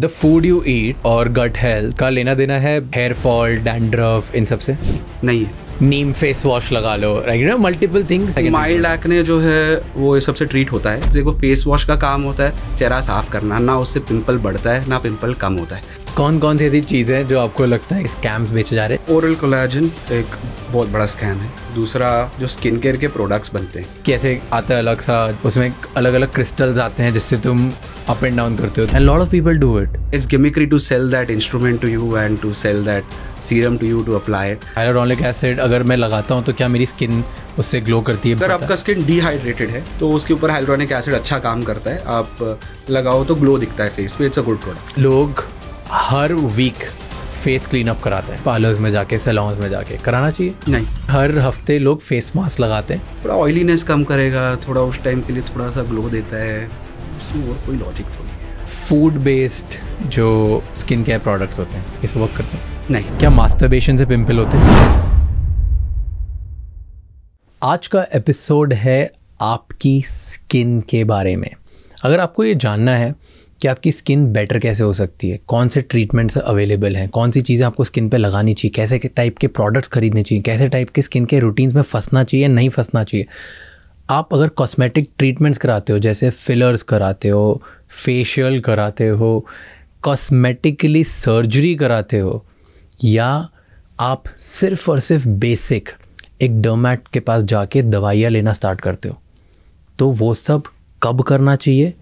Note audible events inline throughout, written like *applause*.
The food you eat और gut health का लेना देना है हेयर फॉल डैंड्रफ इन सब से नहीं है नीम फेस वॉश लगा लो राइट ना मल्टीपल थिंग्स माइल्ड एक्ने जो है वो ये सबसे ट्रीट होता है देखो फेस वॉश का काम होता है चेहरा साफ करना ना उससे पिंपल बढ़ता है ना पिंपल कम होता है कौन कौन सी ऐसी चीज़ है जो आपको लगता है स्कैम बेचे जा रहे हैं ओरल कोलाजन एक बहुत बड़ा स्कैम है दूसरा जो स्किन केयर के प्रोडक्ट्स बनते हैं कैसे आता है अलग सा उसमें अलग अलग क्रिस्टल्स आते हैं जिससे तुम अप एंड डाउन करते हो and lot of people do it it's gimmickry to sell that instrument to you and to sell that serum to you to apply it hyaluronic acid अगर मैं लगाता हूँ तो क्या मेरी स्किन उससे ग्लो करती है अगर आपका स्किन डिहाइड्रेटेड है तो उसके ऊपर हाइलोरोनिक एसिड अच्छा काम करता है आप लगाओ तो ग्लो दिखता है फेस पे इट्स अ गुड प्रोडक्ट लोग हर वीक फेस क्लीन अप कराते हैं पार्लर्स में जाके सैलॉन्स में जाके कराना चाहिए नहीं हर हफ्ते लोग फेस मास्क लगाते हैं थोड़ा ऑयलीनेस कम करेगा थोड़ा उस टाइम के लिए थोड़ा सा ग्लो देता है उसमें और कोई लॉजिक थोड़ी फूड बेस्ड जो स्किन केयर प्रोडक्ट्स होते हैं इस वर्क करते हैं नहीं क्या मास्टरबेशन से पिंपल होते हैं आज का एपिसोड है आपकी स्किन के बारे में अगर आपको ये जानना है कि आपकी स्किन बेटर कैसे हो सकती है कौन से ट्रीटमेंट्स अवेलेबल हैं कौन सी चीज़ें आपको स्किन पे लगानी चाहिए कैसे टाइप के प्रोडक्ट्स खरीदने चाहिए कैसे टाइप के स्किन के रूटीन्स में फंसना चाहिए नहीं फंसना चाहिए आप अगर कॉस्मेटिक ट्रीटमेंट्स कराते हो जैसे फिलर्स कराते हो फेशियल कराते हो कॉस्मेटिकली सर्जरी कराते हो या आप सिर्फ और सिर्फ बेसिक एक डर्मेट के पास जाके दवाइयाँ लेना स्टार्ट करते हो तो वो सब कब करना चाहिए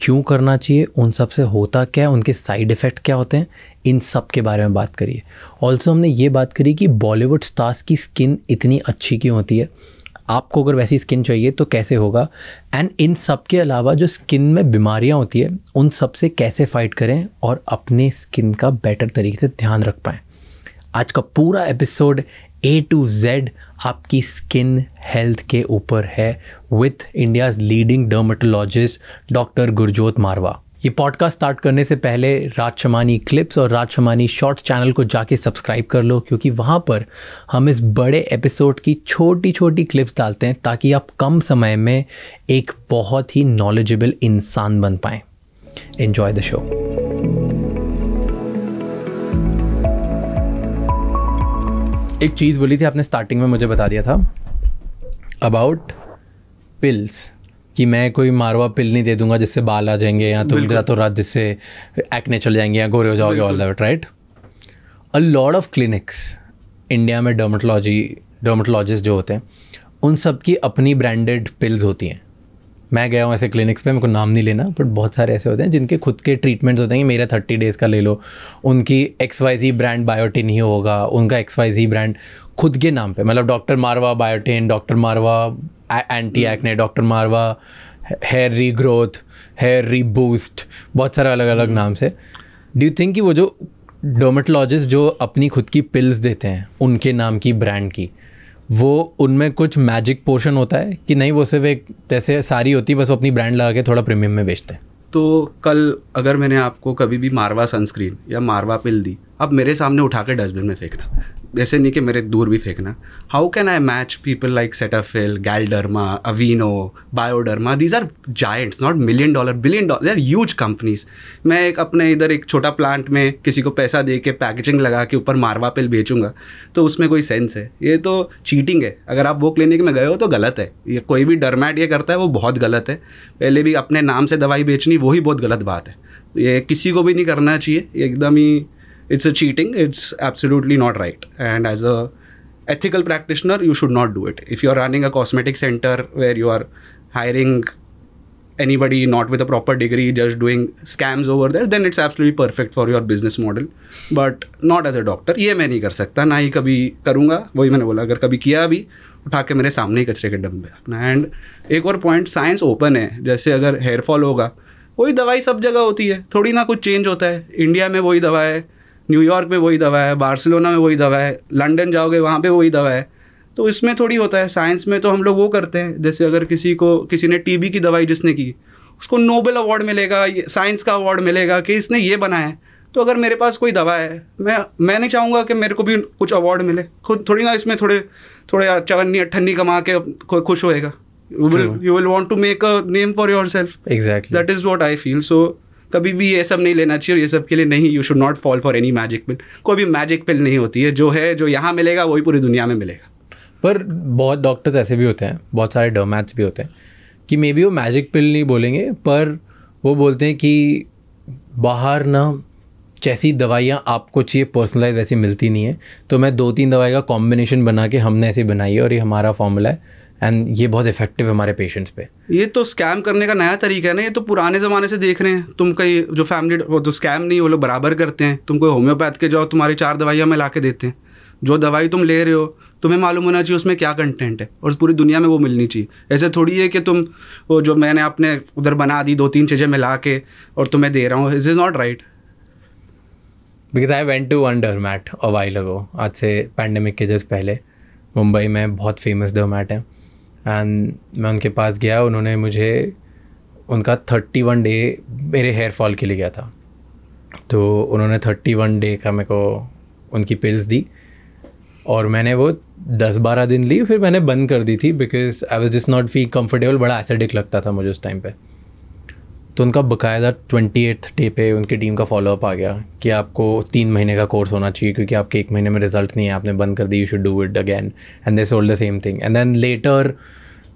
क्यों करना चाहिए उन सब से होता क्या है उनके साइड इफ़ेक्ट क्या होते हैं इन सब के बारे में बात करिए ऑल्सो हमने ये बात करी कि बॉलीवुड स्टार्स की स्किन इतनी अच्छी क्यों होती है आपको अगर वैसी स्किन चाहिए तो कैसे होगा एंड इन सब के अलावा जो स्किन में बीमारियाँ होती है उन सब से कैसे फ़ाइट करें और अपने स्किन का बेटर तरीके से ध्यान रख पाएँ आज का पूरा एपिसोड ए टू जेड आपकी स्किन हेल्थ के ऊपर है with India's leading dermatologist doctor Gurjot Marwah ये पॉडकास्ट स्टार्ट करने से पहले राजशमानी क्लिप्स और राजशमानी शॉर्ट्स चैनल को जाके सब्सक्राइब कर लो क्योंकि वहाँ पर हम इस बड़े एपिसोड की छोटी छोटी क्लिप्स डालते हैं ताकि आप कम समय में एक बहुत ही नॉलेजेबल इंसान बन पाएँ एन्जॉय द शो एक चीज़ बोली थी आपने स्टार्टिंग में मुझे बता दिया था अबाउट पिल्स कि मैं कोई मारवा पिल नहीं दे दूंगा जिससे बाल आ जाएंगे या रात तो रातों रात जिससे एक्ने चल जाएंगे या गोरे हो जाओगे all that right a lot of clinics India में डर्मोटोलॉजी डर्मोटोलॉजिस्ट जो होते हैं उन सब की अपनी ब्रांडेड पिल्स होती हैं मैं गया हूँ ऐसे क्लिनिक्स पे मेरे को नाम नहीं लेना बट बहुत सारे ऐसे होते हैं जिनके खुद के ट्रीटमेंट्स होते हैं कि मेरा थर्टी डेज़ का ले लो उनकी X Y Z brand biotin ही होगा उनका एक्स वाई जी ब्रांड खुद के नाम पे मतलब doctor Marwah biotin doctor Marwah anti acne doctor Marwah hair regrowth hair reboost बहुत सारे अलग अलग hmm. नाम से डू यू थिंक कि वो जो डोमेटोलॉजिस्ट जो अपनी खुद की पिल्स देते हैं उनके नाम की ब्रांड की वो उनमें कुछ मैजिक पोर्शन होता है कि नहीं वो सिर्फ एक जैसे सारी होती है बस वो अपनी ब्रांड लगा के थोड़ा प्रीमियम में बेचते हैं तो कल अगर मैंने आपको कभी भी मारवा सनस्क्रीन या मारवा पिल दी अब मेरे सामने उठा कर डस्टबिन में फेंकना ऐसे नहीं कि मेरे दूर भी फेंकना how can I match people like Cetaphil Galderma Aveeno Bioderma these are giants not million dollar billion dollar are huge companies मैं एक अपने इधर एक छोटा प्लांट में किसी को पैसा दे के पैकेजिंग लगा के ऊपर मारवा पिल बेचूंगा तो उसमें कोई सेंस है ये तो चीटिंग है अगर आप वो क्लिनिक में गए हो तो गलत है ये कोई भी डरमैट ये करता है वो बहुत गलत है पहले भी अपने नाम से दवाई बेचनी वही बहुत गलत बात है ये किसी को भी नहीं करना चाहिए एकदम ही it's a cheating it's absolutely not right and as a ethical practitioner you should not do it if you are running a cosmetic center where you are hiring anybody not with a proper degree just doing scams over there then it's absolutely perfect for your business model but not as a doctor ye मैं nahi kar sakta na hi kabhi karunga वही maine bola agar kabhi kiya bhi utha ke mere samne hi kachre ke डब्बे रखना and एक और point science open है जैसे अगर hair fall होगा वही दवाई सब जगह होती है थोड़ी ना कुछ चेंज होता है इंडिया में वही दवा है न्यूयॉर्क में वही दवा है बार्सिलोना में वही दवा है लंदन जाओगे वहाँ पे वही दवा है तो इसमें थोड़ी होता है साइंस में तो हम लोग वो करते हैं जैसे अगर किसी को किसी ने टीबी की दवाई जिसने की उसको नोबेल अवार्ड मिलेगा साइंस का अवार्ड मिलेगा कि इसने ये बनाया है तो अगर मेरे पास कोई दवा है मैं मैं नहीं चाहूँगा कि मेरे को भी कुछ अवार्ड मिले खुद थोड़ी ना इसमें थोड़े थोड़े चवन्नी अट्ठन्नी कमा के खुश होएगा you will want to make a name for yourself exact that is what I feel so कभी भी ये सब नहीं लेना चाहिए और ये सब के लिए नहीं you should not fall for any magic pill कोई भी मैजिक पिल नहीं होती है जो है जो यहाँ मिलेगा वही पूरी दुनिया में मिलेगा पर बहुत डॉक्टर्स ऐसे भी होते हैं बहुत सारे डोमैट्स भी होते हैं कि मे बी वो मैजिक पिल नहीं बोलेंगे पर वो बोलते हैं कि बाहर ना जैसी दवाइयाँ आपको चाहिए पर्सनलाइज ऐसी मिलती नहीं है तो मैं दो तीन दवाई का कॉम्बिनेशन बना के हमने ऐसे बनाई है और ये हमारा फॉर्मूला है एंड ये बहुत इफेक्टिव हमारे पेशेंट्स पे ये तो स्कैम करने का नया तरीका है ना ये तो पुराने ज़माने से देख रहे हैं तुम कहीं जो फैमिली जो स्कैम नहीं वो लोग बराबर करते हैं तुम कोई होम्योपैथ के जाओ तुम्हारी चार दवाइयाँ मिला के देते हैं जो दवाई तुम ले रहे हो तुम्हें मालूम होना चाहिए उसमें क्या कंटेंट है और पूरी दुनिया में वो मिलनी चाहिए ऐसे थोड़ी है कि तुम वो जो मैंने आपने उधर बना दी दो तीन चीज़ें मिला के और तुम्हें दे रहा हूँ is is not right because I went to under mat a ago आज से पैंडमिक के जस्ट पहले मुंबई में बहुत फेमस मैट है एंड मैं उनके पास गया उन्होंने मुझे उनका थर्टी वन डे मेरे हेयर फॉल के लिए गया था तो उन्होंने थर्टी वन डे का मेरे को उनकी पिल्स दी और मैंने वो दस बारह दिन ली फिर मैंने बंद कर दी थी because I was just not fee comfortable बड़ा एसिडिक लगता था मुझे उस टाइम पर तो उनका बकायदा ट्वेंटी एट्थ डे पे उनकी टीम का फॉलोअप आ गया कि आपको तीन महीने का कोर्स होना चाहिए क्योंकि आपके एक महीने में रिजल्ट नहीं है आपने बंद कर दी you should do it again and this old the same thing and then later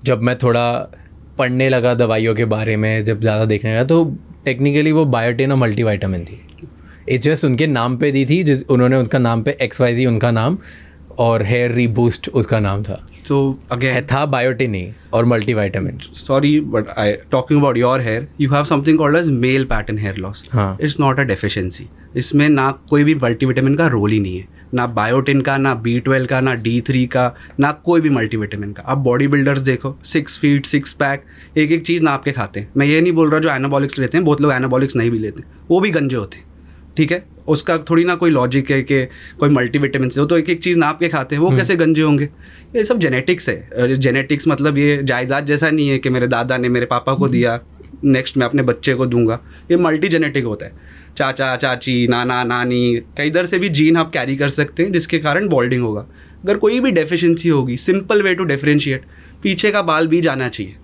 जब मैं थोड़ा पढ़ने लगा दवाइयों के बारे में जब ज़्यादा देखने लगा तो टेक्निकली वो बायोटिन और मल्टीवाइटामिन थी एच उनके नाम पे दी थी जिस उन्होंने उनका नाम पे एक्स वाई जी उनका नाम और हेयर रीबूस्ट उसका नाम था तो अगेन था बायोटिनी और vitamin sorry but I talking about your hair you have something called as male pattern hair loss it's not a deficiency इसमें ना कोई भी मल्टीविटामिन का रोल ही नहीं है ना बायोटिन का ना बी ट्वेल्व का ना डी थ्री का ना कोई भी मल्टीविटामिन का आप बॉडी बिल्डर्स देखो सिक्स फीट सिक्स पैक एक एक चीज़ ना आपके खाते हैं मैं ये नहीं बोल रहा जो एनाबॉलिक्स लेते हैं बहुत लोग एनाबॉलिक्स नहीं भी लेते वो भी गंजे होते हैं ठीक है उसका थोड़ी ना कोई लॉजिक है कि कोई मल्टीविटामिन हो तो एक एक चीज़ नाप के खाते हैं वो हम्म। कैसे गंजे होंगे ये सब जेनेटिक्स है जेनेटिक्स मतलब ये जायदाद जैसा नहीं है कि मेरे दादा ने मेरे पापा को हम्म। दिया नेक्स्ट मैं अपने बच्चे को दूंगा ये मल्टी जेनेटिक होता है चाचा चाची नाना नानी कई इधर से भी जीन आप कैरी कर सकते हैं जिसके कारण बॉल्डिंग होगा अगर कोई भी डेफिशिएंसी होगी सिंपल वे टू डिफ्रेंशिएट पीछे का बाल भी जाना चाहिए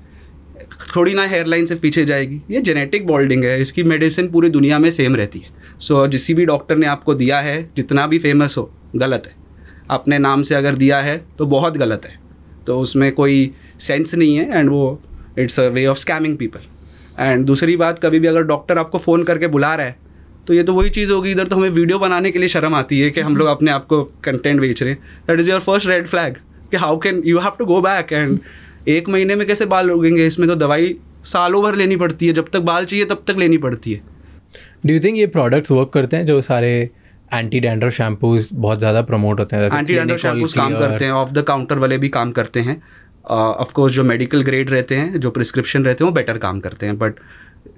थोड़ी ना हेयरलाइन से पीछे जाएगी ये जेनेटिक बॉल्डिंग है इसकी मेडिसिन पूरी दुनिया में सेम रहती है सो so, जिस भी डॉक्टर ने आपको दिया है जितना भी फेमस हो गलत है अपने नाम से अगर दिया है तो बहुत गलत है तो उसमें कोई सेंस नहीं है एंड वो it's a way of scamming people and दूसरी बात कभी भी अगर डॉक्टर आपको फ़ोन करके बुला रहा है तो ये तो वही चीज़ होगी इधर तो हमें वीडियो बनाने के लिए शर्म आती है कि हम लोग अपने आप को कंटेंट बेच रहे हैं that is your first red flag कि how can you have to go back and एक महीने में कैसे बाल उगेंगे इसमें तो दवाई सालों भर लेनी पड़ती है जब तक बाल चाहिए तब तक लेनी पड़ती है डू यू थिंक ये प्रोडक्ट्स वर्क करते हैं जो सारे एंटी डेंडर शैम्पूज बहुत ज़्यादा प्रमोट होते हैं एंटी डेंडर शैम्पूज काम करते हैं ऑफ द काउंटर वाले भी काम करते हैं ऑफ uh, कोर्स जो मेडिकल ग्रेड रहते हैं जो प्रिस्क्रिप्शन रहते हैं वो बेटर काम करते हैं बट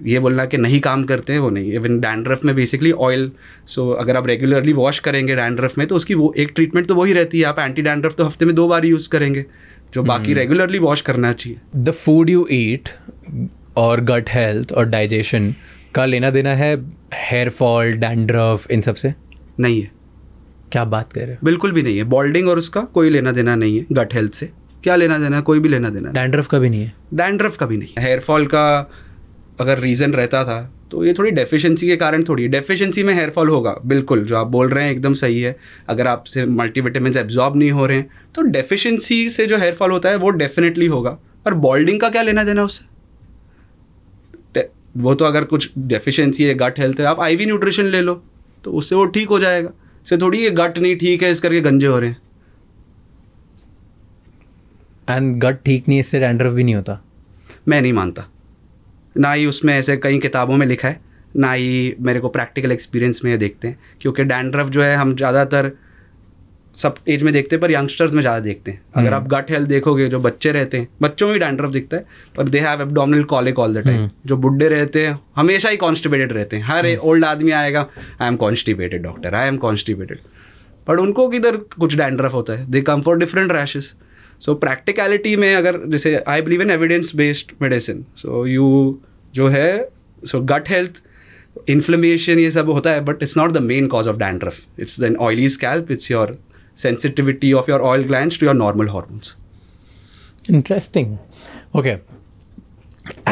ये बोलना कि नहीं काम करते हैं वो नहीं इवन डैंड्रफ में बेसिकली ऑयल सो अगर आप रेगुलरली वॉश करेंगे डैंड्रफ में तो उसकी वो एक ट्रीटमेंट तो वही रहती है आप एंटी डैंड्रफ तो हफ्ते में दो बार यूज़ करेंगे जो बाकी रेगुलरली हम्म। वॉश करना चाहिए द फूड यू ईट और गट हेल्थ और डाइजेशन का लेना देना है हेयर फॉल डैंड्रफ इन सब से नहीं है क्या बात कर रहे हो बिल्कुल भी नहीं है बॉल्डिंग और उसका कोई लेना देना नहीं है गट हेल्थ से क्या लेना देना कोई भी लेना देना डैंड्रफ का भी नहीं है डैंड्रफ का भी नहीं हेयर फॉल का अगर रीज़न रहता था तो ये थोड़ी डेफिशिएंसी के कारण थोड़ी डेफिशिएंसी में हेयर फॉल होगा बिल्कुल जो आप बोल रहे हैं एकदम सही है अगर आपसे मल्टीविटामिन एब्जॉर्ब नहीं हो रहे हैं तो डेफिशिएंसी से जो हेयर फॉल होता है वो डेफिनेटली होगा पर बॉल्डिंग का क्या लेना देना उससे वो तो अगर कुछ डेफिशिएंसी है गट हेल्थ है आप आईवी न्यूट्रिशन ले लो तो उससे वो ठीक हो जाएगा इससे थोड़ी ये गट नहीं ठीक है इस करके गंजे हो रहे हैं एंड गट ठीक नहीं इससे डैंड्रफ भी नहीं होता मैं नहीं मानता ना ही उसमें ऐसे कई किताबों में लिखा है ना ही मेरे को प्रैक्टिकल एक्सपीरियंस में ये देखते हैं क्योंकि डैंड्रफ जो है हम ज़्यादातर सब एज में देखते हैं पर यंगस्टर्स में ज़्यादा देखते हैं अगर हम्म। आप गट हेल्थ देखोगे जो बच्चे रहते हैं बच्चों में भी डैंड्रफ दिखता है पर they have abdominal colic all the time जो बुढ़े रहते हैं हमेशा ही कॉन्स्टिपेटेड रहते हैं हर ओल्ड हम्म। आदमी आएगा I am constipated doctor I am constipated पर उनको किधर कुछ डैंड्रफ होता है they come for different rashes so practicality में अगर जैसे I believe in evidence based medicine so you जो है सो गट हेल्थ इन्फ्लेमेशन ये सब होता है but it's not the main cause of dandruff it's than oily scalp it's your sensitivity of your oil gland to your normal hormones interesting okay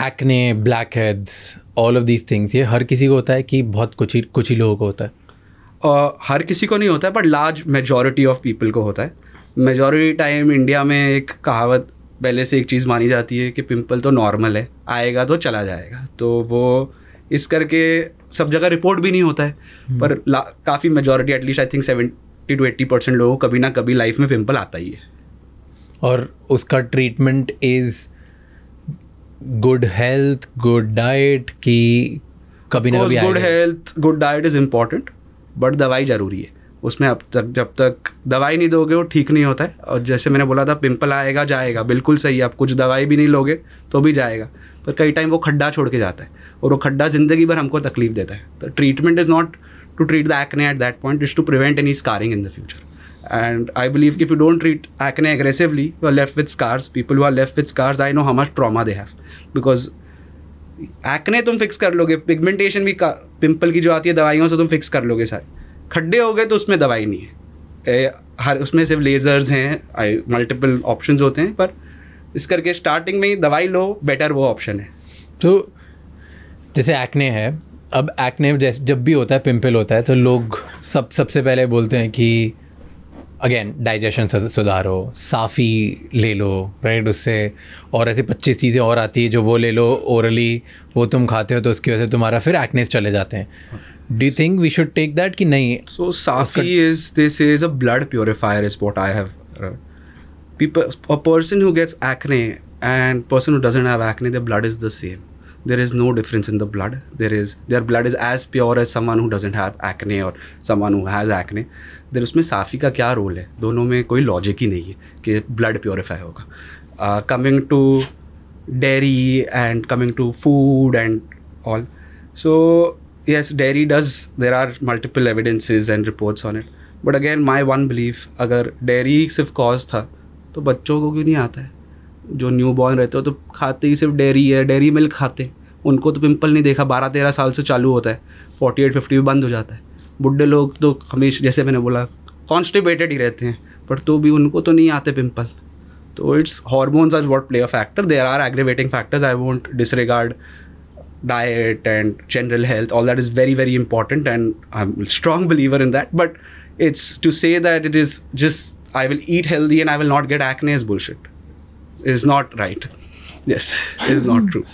acne blackheads all of these things ये हर किसी को होता है कि बहुत कुछ ही कुछ ही लोगों को होता है uh, हर किसी को नहीं होता है but large majority of people को होता है मेजॉरिटी टाइम इंडिया में एक कहावत पहले से एक चीज़ मानी जाती है कि पिंपल तो नॉर्मल है आएगा तो चला जाएगा तो वो इस करके सब जगह रिपोर्ट भी नहीं होता है hmm. पर काफ़ी majority at least I think seventy to eighty percent लोगों को कभी ना कभी लाइफ में पिम्पल आता ही है और उसका treatment is good health good diet की कभी ना कभी good health good diet is important but दवाई ज़रूरी है उसमें अब तक जब तक दवाई नहीं दोगे वो ठीक नहीं होता है और जैसे मैंने बोला था पिंपल आएगा जाएगा बिल्कुल सही है आप कुछ दवाई भी नहीं लोगे तो भी जाएगा पर कई टाइम वो खड्डा छोड़ के जाता है और वो खड्डा ज़िंदगी भर हमको तकलीफ देता है तो treatment is not to treat the acne at that point is to prevent any scarring in the future and I believe if you don't treat acne aggressively you are left with scars people who are left with scars I know hmm trauma they have because acne तुम fix कर लोगे pigmentation भी pimple की जो आती है दवाइयों से तुम फिक्स कर लोगे सारी खड्डे हो गए तो उसमें दवाई नहीं है हर उसमें सिर्फ लेज़र्स हैं मल्टीपल ऑप्शन होते हैं पर इस करके स्टार्टिंग में ही दवाई लो बेटर वो ऑप्शन है तो जैसे एक्ने है अब एक्ने जैसे जब भी होता है पिंपल होता है तो लोग सब सबसे पहले बोलते हैं कि अगेन डाइजेशन सुधारो साफ़ी ले लो राइट उससे और ऐसे पच्चीस चीज़ें और आती है जो वो ले लो ओरली वो तुम खाते हो तो उसकी वजह से तुम्हारा फिर एक्नेस चले जाते हैं do think we should take that कि नहीं so Safi is this is a blood purifier is what I have people a person who gets acne and person who doesn't have acne the blood is the same there is no difference in the blood there is their blood is as pure as someone who doesn't have acne or someone who has acne there there safi ka kya role hai dono mein koi logic hi nahi hai ki blood purify hoga uh, coming to dairy and coming to food and all so yes dairy does there are multiple evidences and reports on it but again my one belief agar dairy सिर्फ cause tha to bachcho ko kyun nahi aata hai जो newborn रहते हो तो खाते ही सिर्फ dairy है dairy milk खाते हैं उनको तो पिंपल नहीं देखा बारह तेरह साल से चालू होता है फोर्टी एट फिफ्टी भी बंद हो जाता है बुढ़े लोग तो हमेशा जैसे मैंने बोला कॉन्स्टिबेटेड ही रहते हैं पर तो भी उनको तो नहीं आते पिम्पल तो इट्स हॉर्मोन्स आज what play a factor there are aggravating factors I won't disregard diet and general health all that is very very important and I am strong believer in that but it's to say that it is just I will eat healthy and I will not get acne is bullshit is not right yes is not true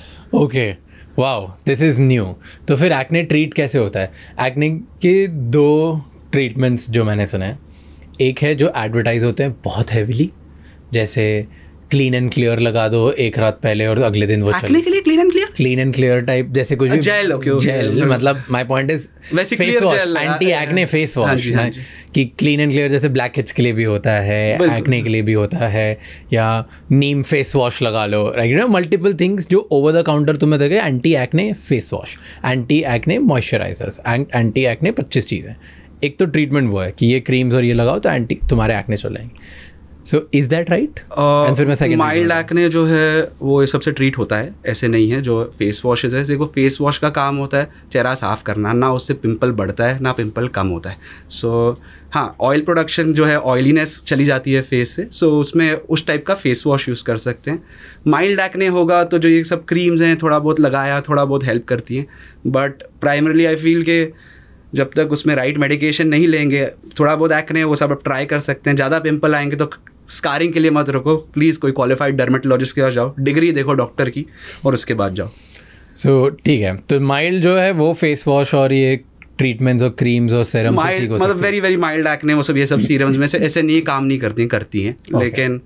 okay वाह this is new तो फिर acne treat कैसे होता है acne के दो treatments जो मैंने सुने हैं एक है जो एडवर्टाइज़ होते हैं बहुत हैविली जैसे क्लीन एंड क्लियर लगा दो एक रात पहले और अगले दिन वो चले के लिए clean and clear clean and clear type जैसे कुछ हाँ, भी जेल ओके जेल मतलब my point is face wash anti acne face wash कि क्लीन एंड क्लियर जैसे ब्लैक हेड्स के लिए भी होता है एक्ने के लिए भी होता है या नीम फेस वॉश लगा लो right you know multiple things जो ओवर द काउंटर तुम्हें देखे anti acne face wash anti acne moisturisers and anti acne पच्चीस चीज़ें एक तो ट्रीटमेंट वो है कि ये क्रीम्स और ये लगाओ तो एंटी तुम्हारे एक्ने चल जाएंगे so is that right and फिर मैं सेकंड माइल्ड एक्ने जो है वो ये सबसे ट्रीट होता है ऐसे नहीं है जो फेस वॉशेज है देखो फेस वॉश का काम होता है चेहरा साफ करना ना उससे पिंपल बढ़ता है ना पिंपल कम होता है सो so, हाँ ऑयल प्रोडक्शन जो है ऑयलीनेस चली जाती है फेस से सो so, उसमें उस टाइप का फेस वॉश यूज़ कर सकते हैं माइल्ड एक्ने होगा तो जो ये सब क्रीम्स हैं थोड़ा बहुत लगाया थोड़ा बहुत हेल्प करती हैं बट प्राइमरली आई फील के जब तक उसमें राइट मेडिकेशन नहीं लेंगे थोड़ा बहुत एक्ने वो सब अब ट्राई कर सकते हैं ज़्यादा पिंपल आएंगे तो स्कारिंग के लिए मत रखो प्लीज़ कोई क्वालिफाइड डर्मेटोलॉजिस्ट के पास जाओ डिग्री देखो डॉक्टर की और उसके बाद जाओ सो so, ठीक है तो माइल्ड जो है वो फेस वॉश और ये ट्रीटमेंट्स और क्रीम्स और सीरम मतलब वेरी वेरी माइल्ड एक्ने वो सब ये सब सीरम्स hmm. में से ऐसे नहीं काम नहीं करती करती हैं okay. लेकिन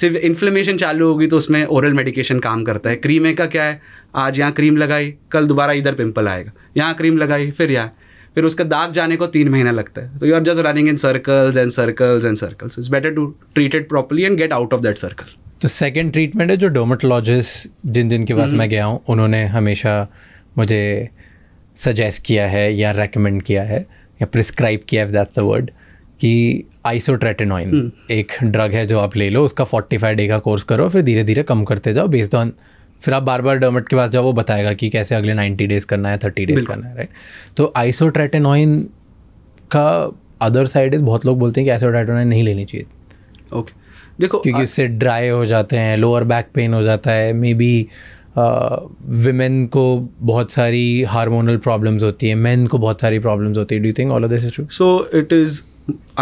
सिर्फ इन्फ्लेमेशन चालू होगी तो उसमें ओरल मेडिकेशन काम करता है क्रीमें का क्या है आज यहाँ क्रीम लगाई कल दोबारा इधर पिंपल आएगा यहाँ क्रीम लगाई फिर यहाँ फिर उसका दाग जाने को तीन महीना लगता है तो you are just running in circles and circles and circles it's better to treat it properly and get out of that circle तो सेकेंड ट्रीटमेंट है जो डोमेटोलॉजिस्ट जिन दिन के पास हम्म। मैं गया हूँ उन्होंने हमेशा मुझे सजेस्ट किया है या रेकमेंड किया है या प्रिस्क्राइब किया है दैट्स द वर्ड कि आइसोट्रेटेनॉइन हम्म। एक ड्रग है जो आप ले लो उसका फोर्टी फाइव डे का कोर्स करो फिर धीरे धीरे कम करते जाओ बेस्ड ऑन फिर आप बार बार डर्मेट के पास जाओ वो बताएगा कि कैसे अगले नाइन्टी डेज़ करना है थर्टी डेज़ करना है राइट तो आइसोट्रेटेनोइन का अदर साइड इज बहुत लोग बोलते हैं कि आइसोट्रेटेनोइन नहीं लेनी चाहिए ओके देखो क्योंकि इससे ड्राई हो जाते हैं लोअर बैक पेन हो जाता है मे बी विमेन को बहुत सारी हार्मोनल प्रॉब्लम्स होती है मेन को बहुत सारी प्रॉब्लम्स होती है do think all of this is true so it is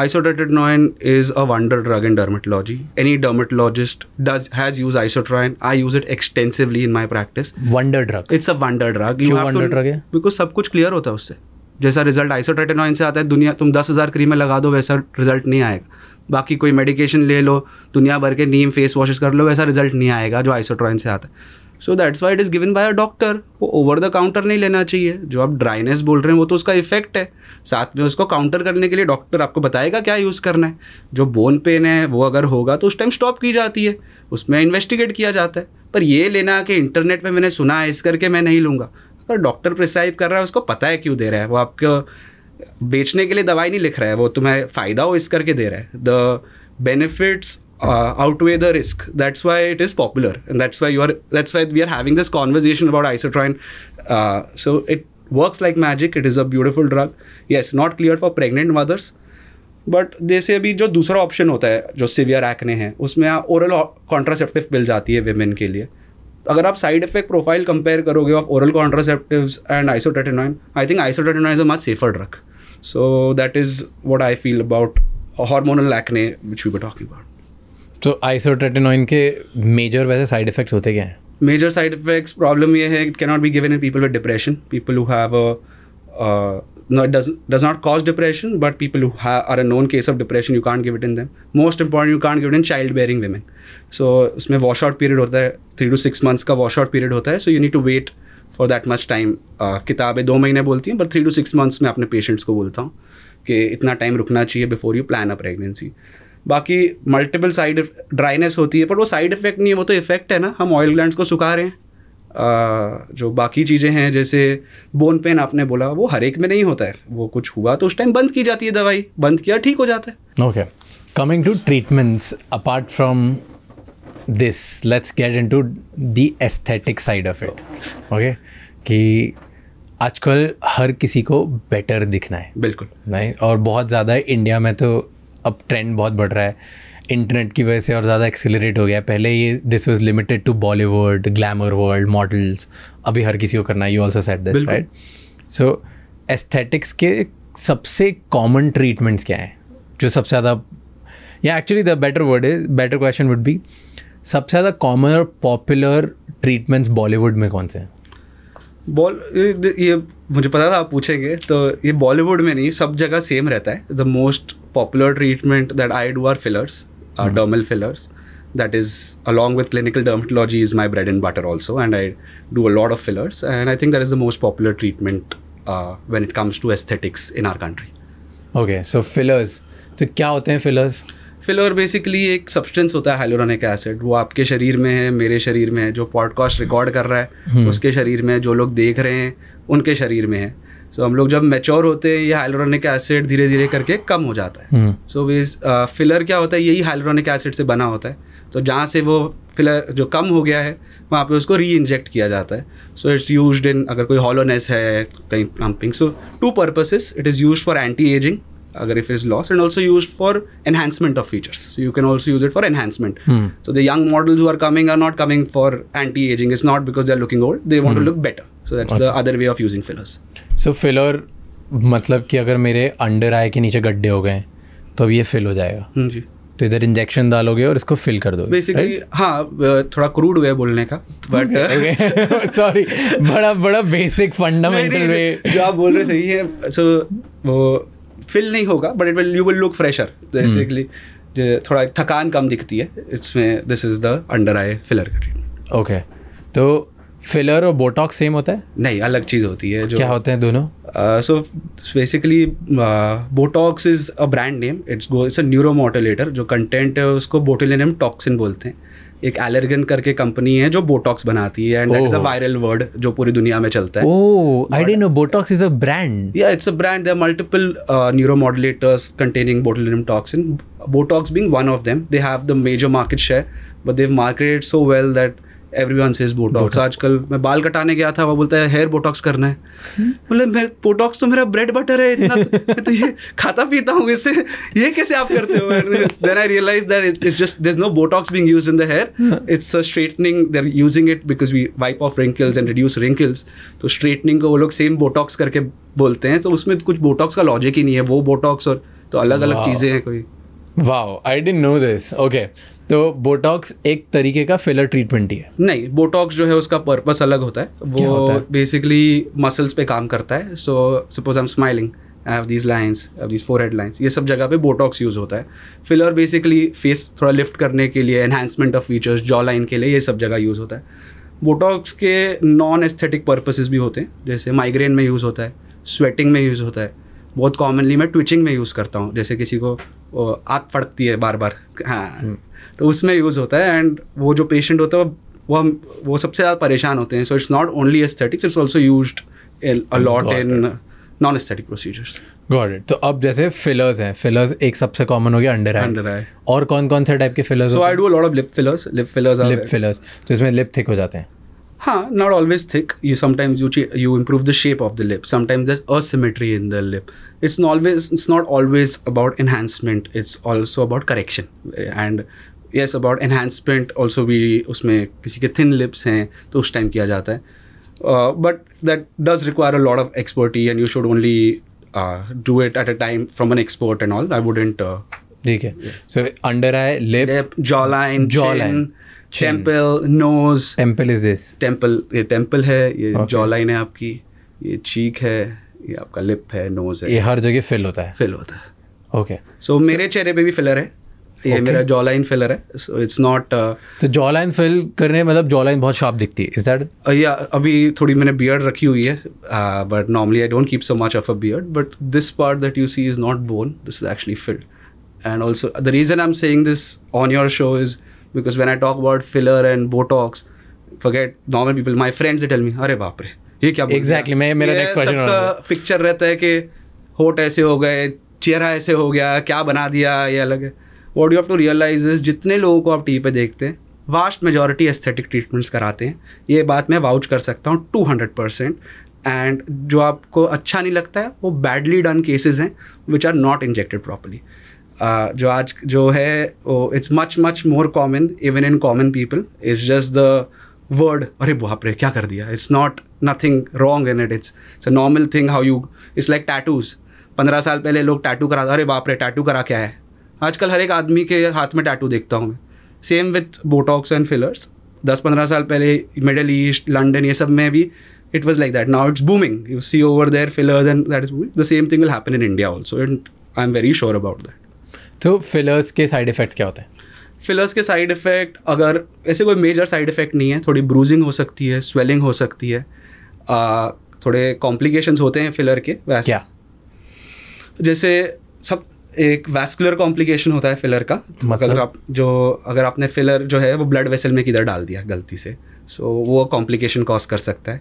isotretinoin is a wonder drug in dermatology. Any dermatologist does has used isotretinoin. I use it extensively in my practice. Wonder drug. It's a wonder drug. You have wonder to, drug है? Because sab kuch clear hota hai usse जैसा result isotretinoin से आता है दुनिया तुम दस हज़ार क्रीमें लगा दो वैसा रिजल्ट नहीं आएगा बाकी कोई मेडिकेशन ले लो दुनिया भर के नीम फेस वॉशेस कर लो वैसा रिजल्ट नहीं आएगा जो आइसोट्रॉइन से आता है so that's why it is given by a doctor वो ओवर द काउंटर नहीं लेना चाहिए जो आप ड्राइनेस बोल रहे हैं वो तो उसका इफेक्ट है साथ में उसको काउंटर करने के लिए डॉक्टर आपको बताएगा क्या यूज़ करना है जो बोन पेन है वो अगर होगा तो उस टाइम स्टॉप की जाती है उसमें इन्वेस्टिगेट किया जाता है पर ये लेना कि इंटरनेट पर मैंने सुना है इस करके मैं नहीं लूँगा अगर डॉक्टर प्रिस्क्राइब कर रहा है उसको पता है क्यों दे रहा है वो आपको बेचने के लिए दवाई नहीं लिख रहा है वो तुम्हें फ़ायदा हो इस करके दे रहा है the benefits uh, outweigh the risk. That's why it is popular, and that's why you are. That's why we are having this conversation about isotretinoin. Uh, so it works like magic. It is a beautiful drug. Yes, not cleared for pregnant mothers. But जैसे अभी जो दूसरा option होता है जो severe acne हैं उसमें आप ओरल कॉन्ट्रासेप्टिव मिल जाती है वेमेन के लिए अगर आप साइड इफेक्ट प्रोफाइल कंपेयर करोगे of oral contraceptive and isotretinoin I think isotretinoin is a much safer drug so that is what I feel about hormonal acne which we were talking about तो isotretinoin के major वैसे side effects होते क्या हैं major side effects problem ये है it can not be given in people with depression people who have no it does does does not cause depression but people who ha- are a known case of depression you can't give it in them most important you can't give it in childbearing उसमें wash out period होता है three to six months का wash out period होता है so you need to wait for that much time किताबें दो महीने बोलती हैं but three to six months में अपने पेशेंट्स को बोलता हूँ कि इतना टाइम रुकना चाहिए before you plan a pregnancy बाकी मल्टीपल साइड ड्राइनेस होती है पर वो साइड इफेक्ट नहीं है वो तो इफेक्ट है ना हम ऑयल ग्लैंड को सुखा रहे हैं आ, जो बाकी चीज़ें हैं जैसे बोन पेन आपने बोला वो हर एक में नहीं होता है वो कुछ हुआ तो उस टाइम बंद की जाती है दवाई बंद किया ठीक हो जाता है okay coming to treatments apart from this let's get into aesthetic side of it okay कि आजकल हर किसी को बेटर दिखना है बिल्कुल नहीं और बहुत ज़्यादा इंडिया में तो अब ट्रेंड बहुत बढ़ रहा है इंटरनेट की वजह से और ज़्यादा एक्सेलरेट हो गया है पहले ये this was limited to Bollywood glamour world models अभी हर किसी को करना है you also set this right so aesthetics के सबसे कॉमन ट्रीटमेंट्स क्या हैं जो सबसे ज़्यादा या actually the better word is better question would be सबसे ज़्यादा कॉमन और पॉपुलर ट्रीटमेंट्स बॉलीवुड में कौन से हैं बॉल ये मुझे पता था आप पूछेंगे तो ये बॉलीवुड में नहीं सब जगह सेम रहता है the most popular treatment that I do are fillers dermal fillers that is along with clinical dermatology is my bread and butter also and I do a lot of fillers and I think that is the most popular treatment when it comes to aesthetics in our country okay so fillers तो क्या होते हैं fillers filler basically एक substance होता है hyaluronic acid वो आपके शरीर में है मेरे शरीर में है जो पॉडकास्ट रिकॉर्ड कर रहा है हम्म। उसके शरीर में जो लोग देख रहे हैं उनके शरीर में है सो so, हम लोग जब मेच्योर होते हैं ये हाइलोरोनिक एसिड धीरे धीरे करके कम हो जाता है सो वे फिलर क्या होता है यही हाइलोरोनिक एसिड से बना होता है तो जहाँ से वो फिलर जो कम हो गया है वहाँ पे उसको री इंजेक्ट किया जाता है सो इट्स यूज इन अगर कोई हॉलोनेस है कहीं pumping so two purposes it is use for anti ageing agar if it is lost and also used for enhancement of features so you can also use it for enhancement mm. so the young models who are coming are not coming for anti-aging it's not because they're looking old they want mm. to look better so that's okay. the other way of using fillers so filler मतलब कि अगर मेरे under आई के नीचे गड्ढे हो गए तो अब ये फिल हो जाएगा जी तो इधर इंजेक्शन डालोगे और इसको फिल कर दोगे बेसिकली right? हाँ थोड़ा क्रूड वे बोलने का बट सॉरी बड़ा बड़ा बेसिक फंडामेंटल वे जो आप बोल रहे सही है सो so, वो फिल नहीं होगा but it will you will look fresher basically थोड़ा थकान कम दिखती है इसमें this is the under eye filler का ट्रीटमेंट ओके तो फिलर और बोटॉक्स सेम होता है नहीं अलग चीज़ होती है जो क्या होते हैं दोनों so basically Botox is a brand name it's go it's a neuromodulator जो कंटेंट है उसको बोटुलिनम टॉक्सिन बोलते हैं एक एलर्गन करके कंपनी है जो बोटॉक्स बनाती है and that is a viral word जो पूरी दुनिया में चलता है oh I didn't know Botox is a brand या it's a brand there multiple neuromodulators containing botulinum toxin Botox being one of them they have the major market share but they have marketed so well that everyone says Botox आजकल मैं बाल कटाने गया था वो बोलता है hair Botox करना है बोले मैं बोटॉक्स तो मेरा ब्रेड बटर है इतना तो-, तो ये खाता पीता हूँ इससे ये कैसे आप करते हो then I realise that it's just there no Botox being use in the hair it's a straightening there using it because we wipe off wrinkles and reduce wrinkles तो स्ट्रेटनिंग को वो लोग सेम बोटॉक्स करके बोलते हैं तो उसमें कुछ बोटॉक्स का लॉजिक ही नहीं है वो बोटॉक्स और तो अलग अलग चीज़ें हैं कोई वाह I didn't know this okay तो बोटॉक्स एक तरीके का फिलर ट्रीटमेंट ही है नहीं बोटॉक्स जो है उसका पर्पस अलग होता है वो बेसिकली मसल्स पे काम करता है so suppose I am smiling I have these lines I these forehead lines ये सब जगह पे बोटॉक्स यूज़ होता है फिलर बेसिकली फेस थोड़ा लिफ्ट करने के लिए enhancement of features jaw line के लिए ये सब जगह यूज़ होता है बोटॉक्स के नॉन एस्थेटिक पर्पसेस भी होते हैं जैसे माइग्रेन में यूज़ होता है स्वेटिंग में यूज़ होता है बहुत कॉमनली मैं ट्विचिंग में यूज़ करता हूँ जैसे किसी को आग फड़कती है बार बार हाँ हम्म। तो उसमें यूज़ होता है एंड वो जो पेशेंट होता है वो हम वो सबसे ज़्यादा परेशान होते हैं so it's not only aesthetics it's also use a lot in non aesthetic procedures got it तो अब जैसे फिलर्स हैं फिलर्स एक सबसे कॉमन हो गया अंडर आई अंडर आई और कौन कौन से टाइप के fillers so I do a lot of lip fillers lip fillers lip fillers तो इसमें लिप थिक हो जाते हैं हाँ not always thick you sometimes you you improve the shape of the lip sometimes this asymmetry in the lip it's always it's not always about enhancement it's also about correction and yes about enhancement also भी उसमें किसी के thin lips हैं तो उस time किया जाता है but that does require a lot of expert ही and you should only do it at a time from an expert and all I wouldn't ठीक है so under eye lip jaw line temple nose temple is this temple ये temple है ये okay. Jaw line है आपकी ये चीक है ये आपका लिप है नोज है ये हर जगह फिल होता है फिल होता है ओके सो मेरे चेहरे पे भी फिलर है ये मेरा जॉ लाइन फिलर है सो इट्स नॉट तो जॉ लाइन फिल करने मतलब जॉ लाइन बहुत शार्प दिखती है इज दैट या अभी थोड़ी मैंने बियर्ड रखी हुई है but normally I don't keep so much of a beard but this part that you see is not bone this is actually filled and also the reason I am saying this on your show is because when I talk about filler and Botox forget normal people. My friends they tell अरे बाप रे ये क्या exactly मैं मेरा next question picture रहता है कि होट ऐसे हो गए चेहरा ऐसे हो गया क्या बना दिया ये अलग है what you have to realise जितने लोगों को आप टी पे देखते हैं वास्ट मेजोरिटी एस्थेटिक ट्रीटमेंट्स कराते हैं ये बात मैं वाउच कर सकता हूँ टू हंड्रेड परसेंट एंड जो आपको अच्छा नहीं लगता है वो बैडली डन केसेज हैं which are not injected properly जो आज जो है it's much much more common even in common people is just the word अरे बुआ प्रे क्या कर दिया it's not nothing wrong in it it's it's a normal thing how you it's like tattoos पंद्रह साल पहले लोग टैटू करा अरे बाप रे टैटू करा क्या है आजकल हर एक आदमी के हाथ में टैटू देखता हूँ मैं same with Botox and fillers दस पंद्रह साल पहले मिडल ईस्ट लंडन ये सब में भी it was like that now it's booming you see over there fillers and that is the same thing will happen in India also and I am very sure about that तो fillers के side effect क्या होते हैं fillers के side effect अगर ऐसे कोई major side effect नहीं है थोड़ी ब्रूजिंग हो सकती है स्वेलिंग हो सकती है आ, थोड़े कॉम्प्लिकेशंस होते हैं फिलर के वैसे क्या जैसे सब एक वैस्कुलर कॉम्प्लिकेशन होता है फिलर का तो मतलब अगर आप जो अगर आपने फिलर जो है वो ब्लड वेसल में किधर डाल दिया गलती से सो so, वो कॉम्प्लिकेशन कॉज कर सकता है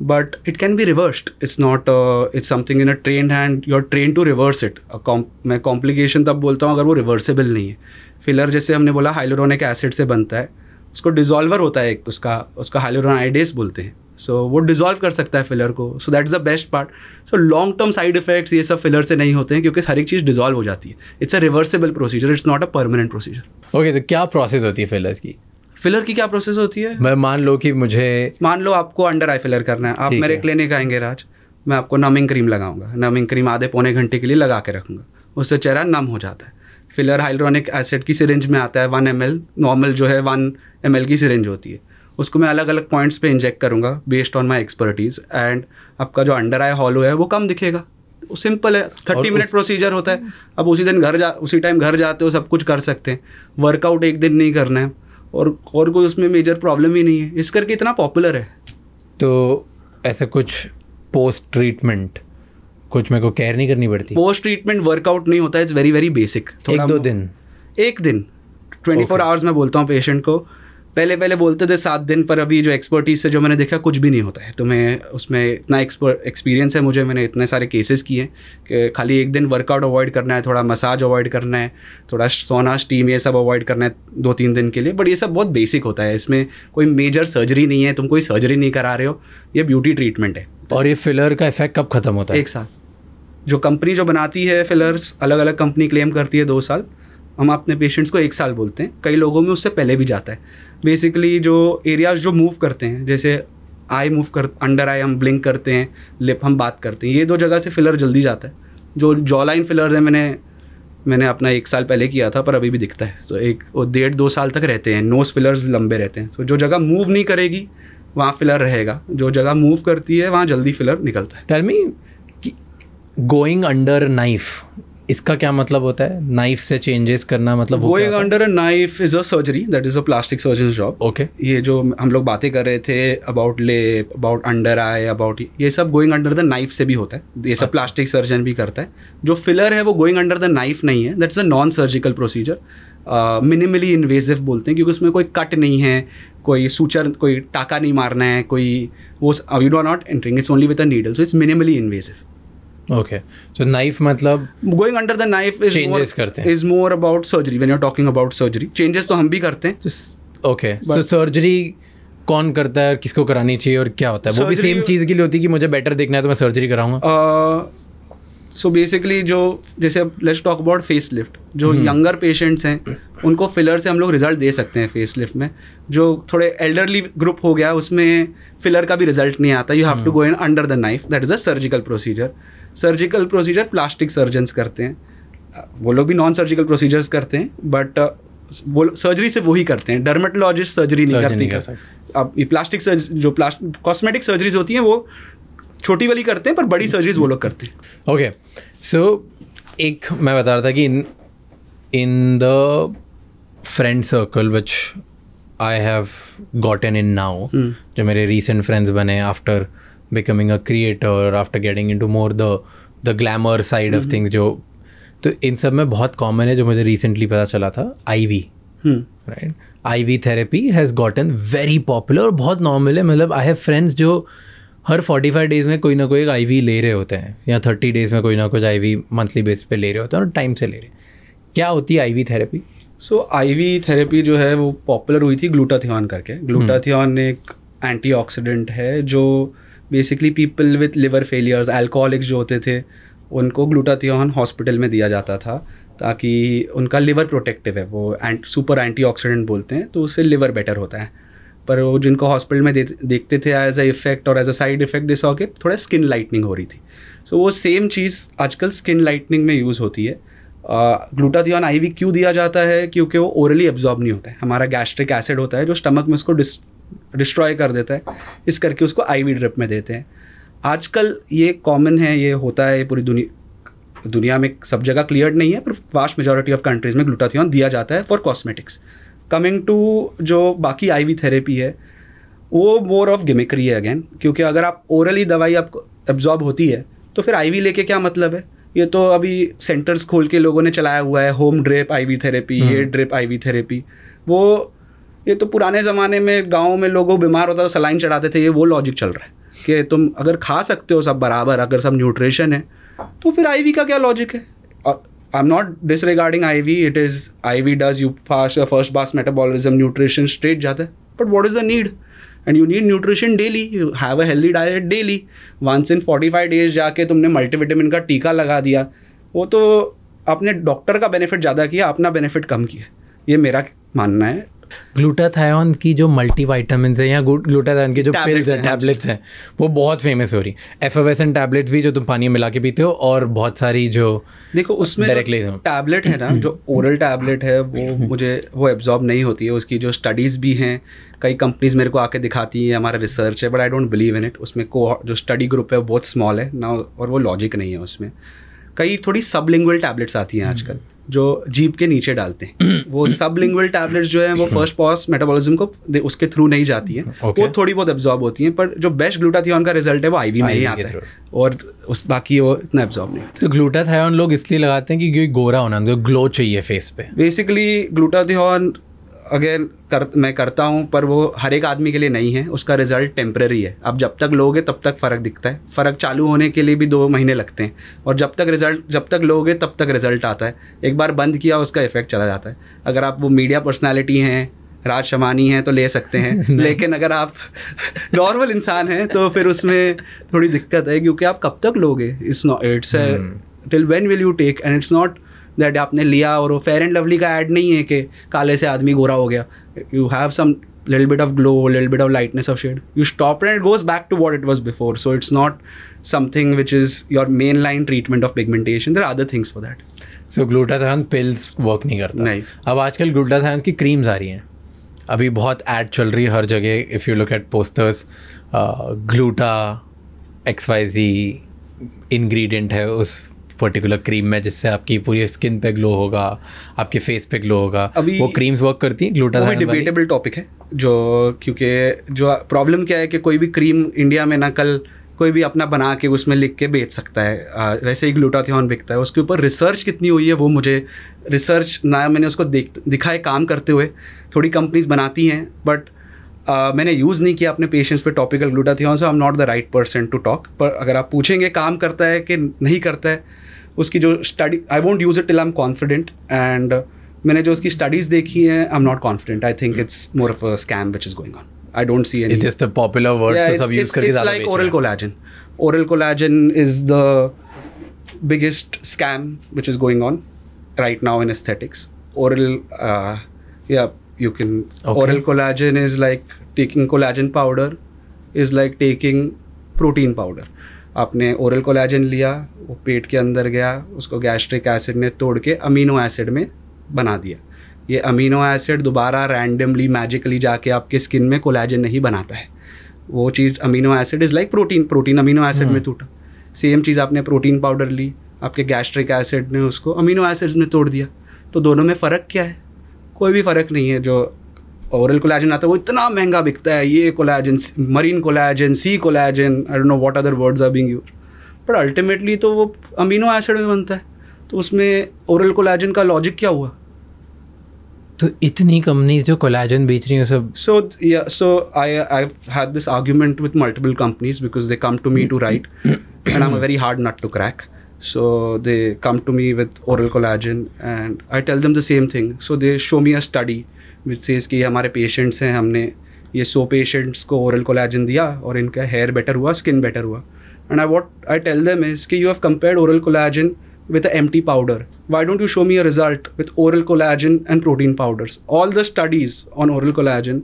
but it can be reversed it's not uh, it's something in a trained hand you're trained to reverse it comp, मैं कॉम्प्लिकेशन तब बोलता हूँ अगर वो रिवर्सेबल नहीं है फिलर जैसे हमने बोला हाइलोरोनिक एसिड से बनता है उसको डिजॉल्वर होता है एक उसका उसका हाइलोरोनाइडेस बोलते हैं सो so, वो डिजॉल्व कर सकता है फिलर को so that's the best part so long term side effects ये सब फिलर से नहीं होते हैं क्योंकि हर एक चीज़ डिजॉल्व हो जाती है it's a reversible procedure it's not a permanent procedure okay तो क्या प्रोसेस होती है फिलर्स की फिलर की क्या प्रोसेस होती है मैं मान लो कि मुझे मान लो आपको अंडर आई फिलर करना है आप मेरे क्लिनिक आएंगे राज मैं आपको नमिंग क्रीम लगाऊंगा नमिंग क्रीम आधे पौने घंटे के लिए लगा के रखूँगा उससे चेहरा नम हो जाता है फिलर हाइलोनिक एसिड की सिरेंज में आता है वन एम नॉर्मल जो है वन एम की सिरेंज होती है उसको मैं अलग अलग पॉइंट्स पे इंजेक्ट करूँगा based on my expertise and आपका जो अंडर आई हॉलो है वो कम दिखेगा सिंपल है थर्टी मिनट प्रोसीजर होता है अब उसी दिन घर जा उसी टाइम घर जाते हो सब कुछ कर सकते हैं वर्कआउट एक दिन नहीं करना है और और कोई उसमें मेजर प्रॉब्लम ही नहीं है इस करके इतना पॉपुलर है तो ऐसा कुछ पोस्ट ट्रीटमेंट कुछ मेरे को केयर नहीं करनी पड़ती पोस्ट ट्रीटमेंट वर्कआउट नहीं होता इट्स वेरी वेरी बेसिक एक दो दिन एक दिन ट्वेंटी फोर आवर्स मैं बोलता हूँ पेशेंट को पहले पहले बोलते थे सात दिन पर अभी जो एक्सपर्टीज से जो मैंने देखा कुछ भी नहीं होता है तो मैं उसमें इतना एक्सपीरियंस है मुझे मैंने इतने सारे केसेस किए कि खाली एक दिन वर्कआउट अवॉइड करना है थोड़ा मसाज अवॉइड करना है थोड़ा सोना स्टीम ये सब अवॉइड करना है दो तीन दिन के लिए बट ये सब बहुत बेसिक होता है इसमें कोई मेजर सर्जरी नहीं है तुम कोई सर्जरी नहीं करा रहे हो ये ब्यूटी ट्रीटमेंट है और ये फिलर का इफेक्ट कब खत्म होता है एक साल जो कंपनी जो बनाती है फिलर्स अलग अलग कंपनी क्लेम करती है दो साल हम अपने पेशेंट्स को एक साल बोलते हैं कई लोगों में उससे पहले भी जाता है बेसिकली जो एरियाज जो मूव करते हैं जैसे आई मूव कर अंडर आई हम ब्लिंक करते हैं लिप हम बात करते हैं ये दो जगह से फिलर जल्दी जाता है जो जॉ लाइन फिलर है मैंने मैंने अपना एक साल पहले किया था पर अभी भी दिखता है सो तो so, एक डेढ़ दो साल तक रहते हैं नोज फिलर्स लंबे रहते हैं सो तो so, जो जगह मूव नहीं करेगी वहाँ फिलर रहेगा जो जगह मूव करती है वहाँ जल्दी फिलर निकलता है tell me going under knife इसका क्या मतलब होता है नाइफ से चेंजेस करना मतलब going under a knife is a surgery that is a plastic surgeon job okay ये जो हम लोग बातें कर रहे थे अबाउट लेप अबाउट अंडर आई अबाउट ये सब गोइंग अंडर द नाइफ से भी होता है ये सब प्लास्टिक अच्छा। सर्जन भी करता है जो फिलर है वो गोइंग अंडर द नाइफ नहीं है that's a non surgical procedure minimally invasive बोलते हैं क्योंकि उसमें कोई कट नहीं है कोई सूचर कोई टाका नहीं मारना है कोई वो you do not entering it's only with a needle so it's minimally invasive okay so knife मतलब going under the knife is changes करते हैं is more about surgery when you are talking about surgery changes तो हम भी करते हैं okay so surgery कौन करता है और किसको करानी चाहिए और क्या होता है वो भी सेम चीज़ के लिए होती है कि मुझे बेटर देखना है तो मैं सर्जरी कराऊंगा सो uh, बेसिकली जो जैसे अब let's talk about face lift जो यंगर hmm. पेशेंट्स हैं उनको फिलर से हम लोग रिजल्ट दे सकते हैं फेस लिफ्ट में जो थोड़े एल्डरली ग्रुप हो गया उसमें फिलर का भी रिजल्ट नहीं आता you have to go in under the knife that is a surgical procedure surgical procedure plastic surgeons करते हैं वो लोग भी नॉन सर्जिकल प्रोसीजर्स करते हैं बट uh, वो सर्जरी से वो ही करते हैं डर्मेटोलॉजिस्ट सर्जरी नहीं करते अब ये प्लास्टिक सर्ज जो प्लास्टिक कॉस्मेटिक सर्जरीज होती हैं वो छोटी वाली करते हैं पर बड़ी सर्जरीज वो लोग करते हैं ओके सो एक मैं बता रहा था कि in in the friend circle which I have gotten in now जो मेरे रिसेंट फ्रेंड्स बने after becoming a creator after getting into more the the glamour side of things जो तो इन सब में बहुत कॉमन है जो मुझे रिसेंटली पता चला था I V right I V therapy has gotten very popular और बहुत नॉर्मल है मतलब आई हैव फ्रेंड्स जो हर फोर्टी फाइव डेज़ में कोई ना कोई एक आई ले रहे होते हैं या थर्टी डेज़ में कोई ना कुछ आई वी मंथली बेस पे ले रहे होते हैं और टाइम से ले रहे हैं क्या होती है I V therapy so I V therapy जो है वो पॉपुलर हुई थी ग्लूटाथियन करके hmm. ग्लूटाथियन एक एंटी ऑक्सीडेंट है जो basically people with liver failures alcoholics जो होते थे उनको ग्लूटाथियोन हॉस्पिटल में दिया जाता था ताकि उनका लिवर प्रोटेक्टिव है वो एंट सुपर एंटीऑक्सीडेंट बोलते हैं तो उससे लिवर बेटर होता है पर वो जिनको हॉस्पिटल में दे, देखते थे एज अ इफेक्ट और as a side effect this के थोड़ा स्किन लाइटनिंग हो रही थी सो so, वो सेम चीज़ आजकल स्किन लाइटनिंग में यूज़ होती है ग्लूटाथियन आई क्यों दिया जाता है क्योंकि वो ओरली एब्जॉर्ब नहीं होता है हमारा गैस्ट्रिक एसिड होता है जो स्टमक में उसको डिस्ट्रॉय कर देता है इस करके उसको आईवी ड्रिप में देते हैं आजकल ये कॉमन है ये होता है पूरी दुनिया दुनिया में सब जगह क्लियर नहीं है पर वास्ट मेजोरिटी ऑफ कंट्रीज़ में ग्लूटाथियन दिया जाता है फॉर कॉस्मेटिक्स कमिंग टू जो बाकी आईवी थेरेपी है वो मोर ऑफ गिमिक्री है अगेन क्योंकि अगर आप ओरली दवाई आपको एब्जॉर्ब होती है तो फिर आईवी लेके क्या मतलब है ये तो अभी सेंटर्स खोल के लोगों ने चलाया हुआ है होम ड्रिप आईवी थेरेपी ये ड्रिप आईवी थेरेपी वो ये तो पुराने ज़माने में गाँव में लोगों बीमार होता था सलाइन चढ़ाते थे ये वो लॉजिक चल रहा है कि तुम अगर खा सकते हो सब बराबर अगर सब न्यूट्रिशन है तो फिर आई का क्या लॉजिक है I am not disregarding I V it is I V does you fast first pass metabolism nutrition straight जाता है but what is the need and you need nutrition daily you have a healthy diet daily once in forty five days जाके तुमने multivitamin का टीका लगा दिया वो तो आपने डॉक्टर का बेनिफिट ज़्यादा किया अपना बेनिफिट कम किया ये मेरा मानना है ग्लूटाथायोन की जो मल्टीवाइटामिन है या ग्लूटाथायोन की जो पिल्स हैं टैबलेट्स हाँ हैं वो बहुत फेमस हो रही एफ एन टैबलेट भी जो तुम पानी में मिला के पीते हो और बहुत सारी जो देखो उसमें डायरेक्टली टैबलेट है ना जो ओरल टैबलेट है वो मुझे वो एब्जॉर्ब नहीं होती है उसकी जो स्टडीज़ भी हैं कई कंपनीज़ मेरे को आके दिखाती हैं हमारा रिसर्च है but I don't believe in it उसमें को जो स्टडी ग्रुप है वो बहुत स्मॉल है ना और वो लॉजिक नहीं है उसमें कई थोड़ी सब लिंगुअल टैबलेट्स आती हैं आजकल जो जीप के नीचे डालते हैं *clears throat* वो सब लिंगुअल टैबलेट्स जो है वो फर्स्ट पॉस मेटाबॉलिज्म को उसके थ्रू नहीं जाती है okay. वो थोड़ी बहुत एब्जॉर्ब होती है पर जो बेस्ट ग्लूटाथियन का रिजल्ट है वो आईवी में ही आता है और उस बाकी वो इतना एब्जॉर्ब नहीं होता तो ग्लूटाथियन लोग इसलिए लगाते हैं कि क्योंकि गोरा होना ग्लो चाहिए फेस पे बेसिकली ग्लूटाथियन अगेन कर मैं करता हूँ पर वो हर एक आदमी के लिए नहीं है उसका रिजल्ट टेम्प्रेरी है आप जब तक लोगे तब तक फ़र्क दिखता है फ़र्क चालू होने के लिए भी दो महीने लगते हैं और जब तक रिजल्ट जब तक लोगे तब तक रिजल्ट आता है एक बार बंद किया उसका इफेक्ट चला जाता है अगर आप वो मीडिया पर्सनैलिटी हैं राज शमानी हैं तो ले सकते हैं *laughs* लेकिन अगर आप नॉर्मल *laughs* इंसान हैं तो फिर उसमें थोड़ी दिक्कत है क्योंकि आप कब तक लोगे it's not it's till when will you take and it's not that आपने लिया और वो फेयर एंड लवली का ऐड नहीं है कि काले से आदमी गोरा हो गया you have some lil bit of glow lil bit of lightness of shade you stop and it goes back to what it was before so it's not something which is your main line treatment of pigmentation there other things for that so glutathione pills work नहीं करते नहीं अब आजकल ग्लूटाथान की creams आ रही हैं अभी बहुत ऐड चल रही है हर जगह if you look at posters gluta X Y G ingredient है उस पर्टिकुलर क्रीम में जिससे आपकी पूरी स्किन पे ग्लो होगा आपके फेस पे ग्लो होगा अभी वो क्रीम्स वर्क करती हैं डिबेटेबल टॉपिक है जो क्योंकि जो प्रॉब्लम क्या है कि कोई भी क्रीम इंडिया में ना कल कोई भी अपना बना के उसमें लिख के बेच सकता है आ, वैसे ही ग्लूटाथियन बिकता है उसके ऊपर रिसर्च कितनी हुई है वो मुझे रिसर्च ना मैंने उसको देख दिखाए काम करते हुए थोड़ी कंपनीज बनाती हैं बट मैंने यूज़ नहीं किया अपने पेशेंट्स पे टॉपिकल ग्लूटाथियन से I am not the right person to talk पर अगर आप पूछेंगे काम करता है कि नहीं करता है उसकी जो study I won't use it till I am confident and मैंने जो उसकी स्टडीज़ देखी हैं I am not confident I think it's more of a scam which is going on I don't see it's just a popular word तो सब use करके like oral collagen oral collagen is the biggest scam which is going on right now in aesthetics oral या you can oral collagen is like taking collagen powder is like taking protein powder आपने oral collagen लिया वो पेट के अंदर गया उसको gastric acid ने तोड़ के अमीनो एसिड में बना दिया ये अमीनो एसिड दोबारा रैंडमली मैजिकली जाके आपके स्किन में कोलेजन नहीं बनाता है वो चीज़ amino acid is like protein protein amino acid में हम्म। टूटा सेम चीज़ आपने प्रोटीन पाउडर ली आपके गैस्ट्रिक एसिड ने उसको अमीनो एसिड्स में तोड़ दिया तो दोनों में फ़र्क क्या है कोई भी फ़र्क नहीं है जो ओरल कोलाजन आता है वो इतना महंगा बिकता है ये collagen marine collagen sea collagen I don't know what other words are being use but ultimately तो वो अमीनो एसिड में बनता है तो उसमें ओरल कोलाजन का लॉजिक क्या हुआ तो इतनी कंपनीज जो कोलाजन बेच रही हैं सब so yeah so I I had this argument with multiple companies because they come to me to write and I am a very hard nut to crack So they come to me with oral collagen and I tell them the same thing. So they show me a study which says कि हमारे patients हैं हमने ये सो patients को oral collagen दिया और इनका हेयर बेटर हुआ स्किन बेटर हुआ and I what I tell them is कि you have compare oral a empty powder why don't you show me a result with oral collagen and protein powders all the studies on oral collagen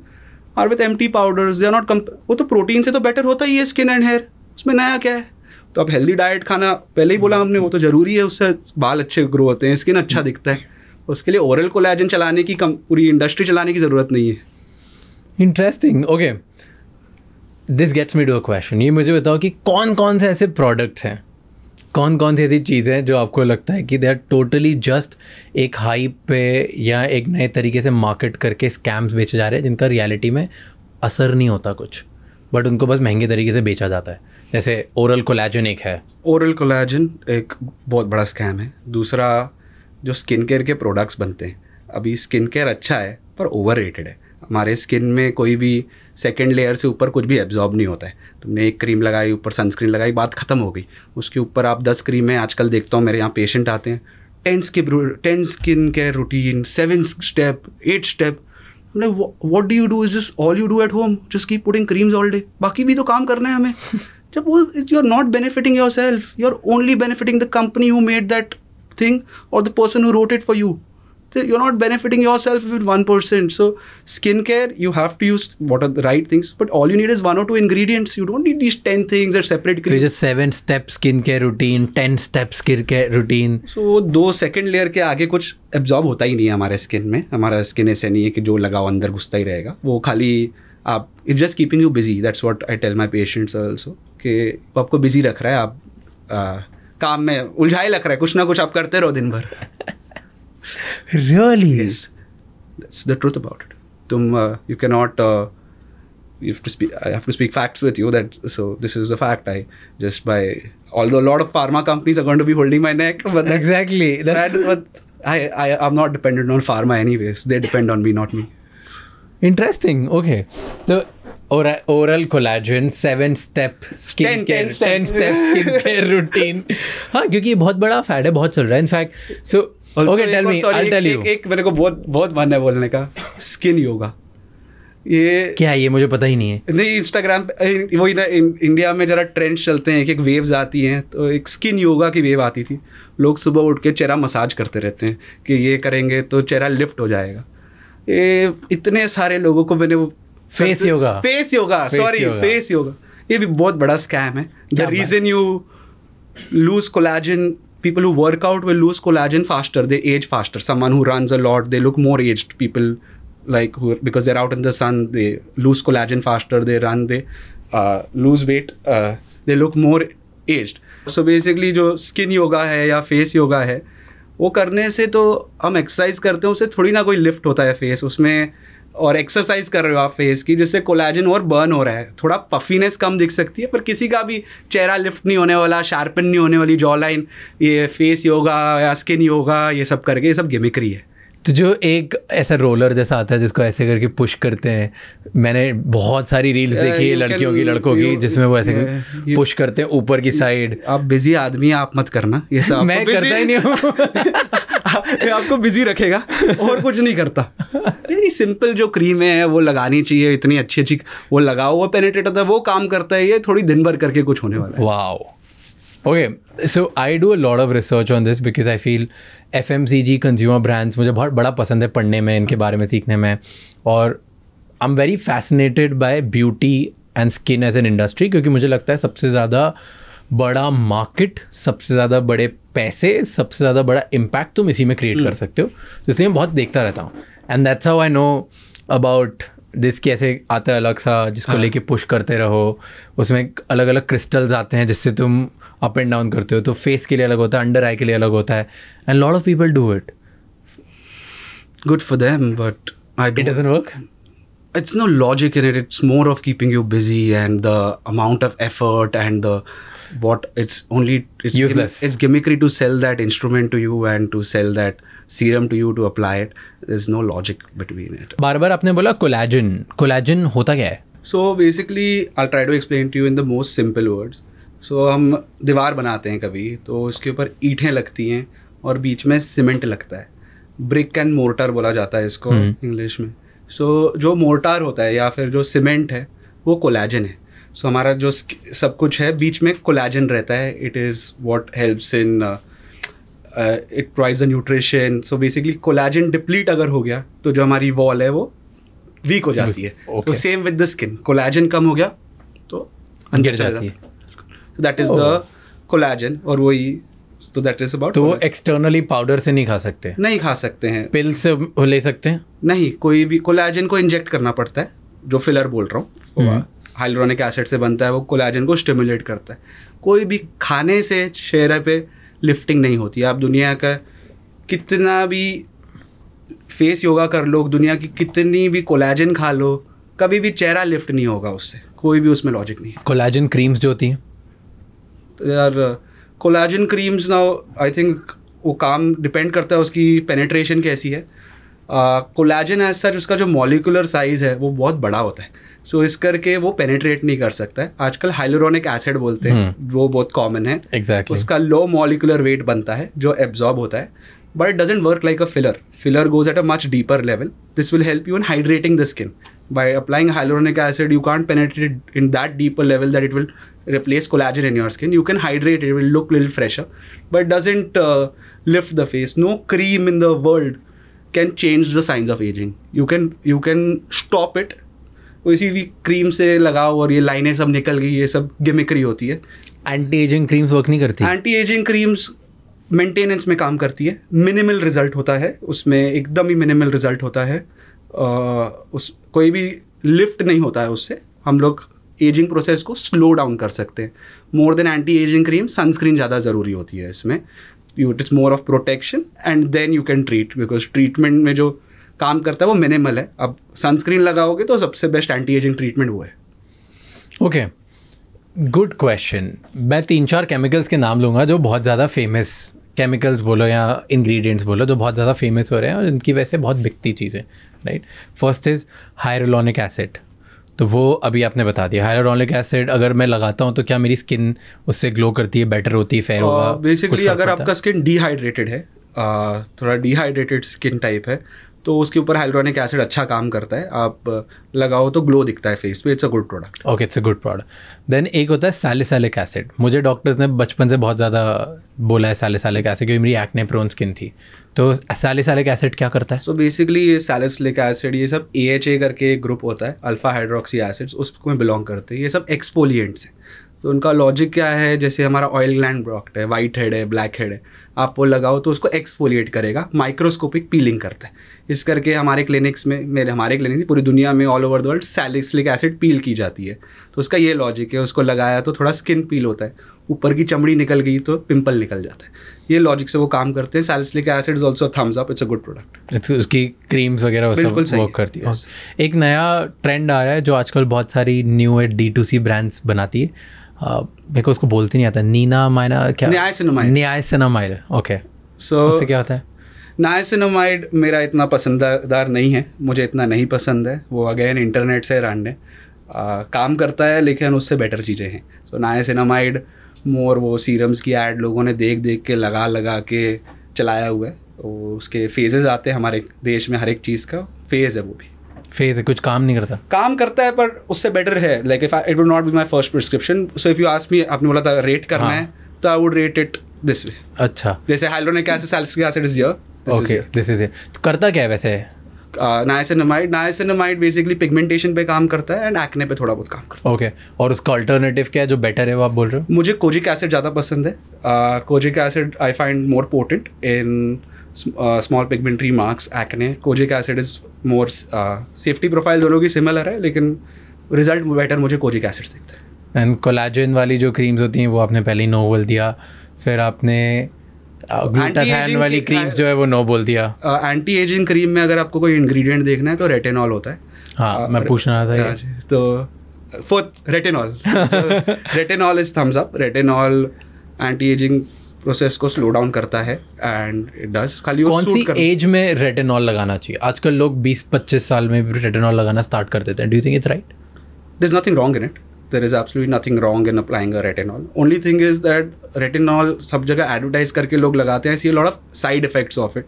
are with empty powders they are not comp- वो तो protein से तो better होता ही है skin and hair उसमें नया क्या है तो अब हेल्दी डाइट खाना पहले ही बोला हमने वो तो ज़रूरी है उससे बाल अच्छे ग्रो होते हैं स्किन अच्छा दिखता है उसके लिए ओरल कोलेजन चलाने की कम पूरी इंडस्ट्री चलाने की ज़रूरत नहीं है interesting okay this gets me to a question ये मुझे बताओ कि कौन कौन से ऐसे प्रोडक्ट्स हैं कौन कौन सी ऐसी चीज़ें जो आपको लगता है कि दे आर टोटली जस्ट एक हाइप पे या एक नए तरीके से मार्केट करके स्कैम्स बेचे जा रहे हैं जिनका रियलिटी में असर नहीं होता कुछ बट उनको बस महंगे तरीके से बेचा जाता है जैसे ओरल कोलेजन एक है ओरल कोलेजन एक बहुत बड़ा स्कैम है दूसरा जो स्किन केयर के प्रोडक्ट्स बनते हैं अभी स्किन केयर अच्छा है पर ओवर रेटेड है हमारे स्किन में कोई भी सेकेंड लेयर से ऊपर कुछ भी एब्जॉर्ब नहीं होता है तुमने एक क्रीम लगाई ऊपर सनस्क्रीन लगाई बात ख़त्म हो गई उसके ऊपर आप दस क्रीमें आजकल देखता हूँ मेरे यहाँ पेशेंट आते हैं ten ten ten skin care routine seven step eight step हमने what do you do is is all you do at home just keep putting creams all day बाकी भी तो काम करना है हमें जब वो you are not benefiting yourself you are only benefiting the company who made that thing or the person who wrote it for you. So you're not benefiting yourself with one percent. So skincare, you have to use what are the right things, but all you need is one or two ingredients. You don't need these 10 things that separate. So just seven step skincare routine, 10 step skincare routine. So दो second layer के आगे कुछ absorb होता ही नहीं है हमारे skin में. हमारा skin ऐसे नहीं है कि जो लगाओ अंदर घुसता ही रहेगा. वो खाली आप it's just keeping you busy. That's what I tell my patients also. कि आपको busy रख रहा है आप काम में उलझाई लग रहा है कुछ ना कुछ आप करते रहो दिन भर really is the truth about it तुम you can not you to speak I have to speak facts with you that so this is the fact I just by all the lot of pharma companies accord to be holding my neck exactly I, I I'm not dependent on pharma anyways. They depend on me, not me. Interesting. Okay. The oral collagen seven step skin care ten step skin care routine हाँ क्योंकि ये बहुत बड़ा fed है बहुत चल रहा है in fact so okay tell me I tell you एक मेरे को बहुत बहुत मानना है बोलने का स्किन योगा ये क्या ये मुझे पता ही नहीं है नहीं इंस्टाग्राम वो ना इंडिया में ज़रा ट्रेंड चलते हैं एक एक वेव्स आती हैं तो एक स्किन योगा की वेव आती थी लोग सुबह उठ के चेहरा मसाज करते रहते हैं कि ये करेंगे तो चेहरा लिफ्ट हो जाएगा ये इतने सारे लोगों को मैंने वो face yoga face yoga sorry face yoga ये भी बहुत बड़ा स्कैम है the reason you lose collagen people who work out will lose collagen faster they age faster someone who run a lot they look more age people like because they're out in the sun they lose collagen faster they run they lose weight they look more age so basically जो skin yoga है या face yoga है वो करने से तो हम exercise करते हैं उससे थोड़ी ना कोई लिफ्ट होता है फेस उसमें और एक्सरसाइज कर रहे हो आप फेस की जिससे कोलाजन और बर्न हो रहा है थोड़ा पफीनेस कम दिख सकती है पर किसी का भी चेहरा लिफ्ट नहीं होने वाला शार्पन नहीं होने वाली जॉ लाइन ये फेस योगा या स्किन योगा ये सब करके ये सब गिमिक्री है तो जो एक ऐसा रोलर जैसा आता है जिसको ऐसे करके पुश करते हैं मैंने बहुत सारी रील्स yeah, देखी है लड़कियों की लड़कों की जिसमें वो ऐसे yeah, पुश करते हैं ऊपर की साइड आप बिजी आदमी आप मत करना ये सब मैं करता ही नहीं हूँ *laughs* आपको बिजी रखेगा और कुछ नहीं करता ये सिंपल जो क्रीम है वो लगानी चाहिए इतनी अच्छी अच्छी वो लगाओ वो पेनेटेट होता है वो काम करता है ये थोड़ी दिन भर करके कुछ होने वाला है वाह okay so I do a lot of research on this because I feel F M C G consumer brands मुझे बहुत बड़ा पसंद है पढ़ने में इनके बारे में सीखने में और I am very fascinated by beauty and skin as an industry क्योंकि मुझे लगता है सबसे ज़्यादा बड़ा मार्केट सबसे ज़्यादा बड़े पैसे सबसे ज़्यादा बड़ा इम्पैक्ट तुम इसी में क्रिएट कर hmm. सकते हो तो इसलिए मैं बहुत देखता रहता हूँ and that's how I know about this कैसे आता है अलग सा जिसको हाँ. लेके पुश करते रहो उसमें अलग अलग क्रिस्टल्स आते हैं जिससे तुम अप एंड डाउन करते हो तो फेस के लिए अलग होता है अंडर आई के लिए अलग होता है and lot of people do it good for them but I it doesn't work it's no logic in it it's more of keeping you busy and the amount of effort and the what it's only it's useless gimm- it's gimmickry to sell that instrument to you and to serum to you to apply it is no logic between it बार बार आपने बोला collagen collagen होता क्या है so basically I try to explain to you in the most simple words so so, हम दीवार बनाते हैं कभी तो उसके ऊपर ईंटें लगती हैं और बीच में सीमेंट लगता है ब्रिक एंड मोर्टार बोला जाता है इसको हम्म। इंग्लिश में सो so, जो मोर्टार होता है या फिर जो सीमेंट है वो कोलाजन है सो so, हमारा जो सब कुछ है बीच में कोलाजन रहता है it is what helps in it provides nutrition so basically collagen deplete अगर हो गया तो जो हमारी वॉल है वो वीक हो जाती है तो same with the skin collagen कम हो गया तो अंदर जाती है दैट इज द कोलाजन और वही तो दैट इज अबाउट तो वो एक्सटर्नली पाउडर से नहीं खा सकते नहीं खा सकते हैं पिल से ले सकते हैं नहीं कोई भी कोलाजन को इंजेक्ट करना पड़ता है जो फिलर बोल रहा हूँ हाइलोनिक हम्म। एसिड से बनता है वो कोलाजन को स्टिमुलेट करता है कोई भी खाने से चेहरे पे लिफ्टिंग नहीं होती आप दुनिया का कितना भी फेस योगा कर लो दुनिया की कितनी भी कोलाजन खा लो कभी भी चेहरा लिफ्ट नहीं होगा उससे कोई भी उसमें लॉजिक नहीं है कोलाजन क्रीम्स जो होती हैं यार कोलाजिन क्रीम्स ना आई थिंक वो काम डिपेंड करता है उसकी पेनिट्रेशन कैसी है कोलाजिन एज सच उसका जो मॉलिकुलर साइज है वो बहुत बड़ा होता है सो so, इस करके वो पेनिट्रेट नहीं कर सकता है आजकल हाइलोरोनिक एसिड बोलते हैं hmm. वो बहुत कॉमन है एग्जैक्ट exactly. उसका लो मॉलिकुलर वेट बनता है जो एब्जॉर्ब होता है but it doesn't work like a filler filler goes at a much deeper level this will help you in hydrating the skin by applying hyaluronic acid you can't penetrate in that deeper level that it will replace collagen in your skin. You can hydrate it, it will look a little fresher, but doesn't uh, lift the face. No cream in the world can change the signs of aging. You can you can stop it. इसी भी cream से लगाओ और ये लाइनें सब निकल गई ये सब गिमिक्री होती है एंटी एजिंग क्रीम्स वर्क नहीं करती एंटी एजिंग क्रीम्स मेंटेनेंस में काम करती है मिनिमल रिजल्ट होता है उसमें एकदम ही मिनिमल रिजल्ट होता है आ, उस कोई भी लिफ्ट नहीं होता है उससे हम लोग एजिंग प्रोसेस को स्लो डाउन कर सकते हैं more than anti ageing cream sunscreen ज़्यादा ज़रूरी होती है इसमें you it is more of protection and then you can treat because treatment में जो काम करता है वो मिनिमल है अब सनस्क्रीन लगाओगे तो सबसे बेस्ट एंटी एजिंग ट्रीटमेंट वो है ओके गुड क्वेश्चन मैं तीन चार केमिकल्स के नाम लूँगा जो बहुत ज़्यादा फेमस केमिकल्स बोलो या इंग्रेडिएंट्स बोलो जो बहुत ज़्यादा फेमस हो रहे हैं और इनकी वैसे बहुत बिकती चीज़ें right first is hyaluronic acid तो वो अभी आपने बता दिया हाइलुरोनिक एसिड अगर मैं लगाता हूँ तो क्या मेरी स्किन उससे ग्लो करती है बेटर होती है फेयर uh, होगा बेसिकली अगर आपका स्किन डिहाइड्रेटेड है uh, थोड़ा डिहाइड्रेटेड स्किन टाइप है तो उसके ऊपर हाइड्रोनिक एसिड अच्छा काम करता है आप uh, लगाओ तो ग्लो दिखता है फेस पे it's a good product okay it's a good product then एक होता है सैलिसैलिक एसिड मुझे डॉक्टर्स ने बचपन से बहुत ज़्यादा बोला है सैलिसैलिक एसिड क्योंकि मेरी एक्ने प्रोन स्किन थी तो सैलिस एसिड क्या करता है सो बेसिकली ये सैलिसलिक एसिड ये सब ए एच ए करके एक ग्रुप होता है अल्फा हाइड्रोक्सी एसिड्स उसको में बिलोंग करते हैं ये सब एक्सपोलियंट्स हैं तो उनका लॉजिक क्या है जैसे हमारा ऑयल ग्लैंड ब्रॉक्ट है वाइट हेड है ब्लैक हेड है आप वो लगाओ तो उसको एक्सफोलिएट करेगा माइक्रोस्कोपिक पीलिंग करता है इस करके हमारे क्लिनिक्स में मेरे हमारे क्लिनिक पूरी दुनिया में all over the world salicylic acid peel की जाती है तो उसका ये लॉजिक है उसको लगाया तो थोड़ा स्किन पील होता है ऊपर की चमड़ी निकल गई तो पिंपल निकल जाता है ये लॉजिक से वो काम करते हैं salicylic acid is also thumbs up it's a good product उसकी क्रीम्स वगैरह बिल्कुल सही वर्क करती है एक नया ट्रेंड आ रहा है जो आजकल बहुत सारी new age D to C brands बनाती है मेरे को उसको बोलते नहीं आता नीना मायना क्या न्याय सिनेमाइड न्याय सिनेमाइड ओके सो उससे क्या होता है नायसिनोमाइड मेरा इतना पसंददार नहीं है मुझे इतना नहीं पसंद है वो अगेन इंटरनेट से रंड है काम करता है लेकिन उससे बेटर चीज़ें हैं सो so, नायसिनोमाइड मोर वो सीरम्स की एड लोगों ने देख देख के लगा लगा के चलाया हुआ है और उसके फेजेस आते हैं हमारे देश में हर एक चीज़ का फेज़ है वो भी फेज है कुछ काम नहीं करता काम करता है पर उससे बेटर है like if it would not be my first prescription so if you ask me आपने बोला था रेट करना हाँ. है तो I would rate it this way अच्छा जैसे hyaluronic acid salicylic acid is here okay this is it करता क्या है वैसे नायसिनमाइड नायसिनमाइड बेसिकली पिगमेंटेशन पे काम करता है एंड एक्ने पे थोड़ा बहुत काम करता है ओके okay. और उसका अल्टरनेटिव क्या है जो बेटर है वो आप बोल रहे हो मुझे कोजिक एसिड ज़्यादा पसंद है uh, kojic acid I find more potent in small pigmentary marks acne kojic acid is more safety profile दोनों की सिमिलर है लेकिन रिजल्ट बेटर मुझे कोजिक एसिड से है एंड कोलाजन वाली जो क्रीम्स होती हैं वो आपने पहले ही दिया फिर आपने ग्लूटाथायन वाली क्रीम्स जो है वो नो बोल दिया एंटी एजिंग क्रीम में अगर आपको कोई इंग्रेडिएंट देखना है तो रेटेनॉल होता है हाँ मैं पूछना था हाँ तो fourth retinol retinol is thumbs up retinol anti ageing process को स्लो डाउन करता है एंड इट डज खाली कौन सी एज में रेटेनॉल लगाना चाहिए आजकल लोग 20-25 साल में भी रेटेनॉल लगाना स्टार्ट कर देते हैं do you think it's right there is nothing wrong in it there is absolutely nothing wrong in applying a only thing is that retinol सब जगह एडवर्टाइज करके लोग लगाते हैं see lot of side effects of it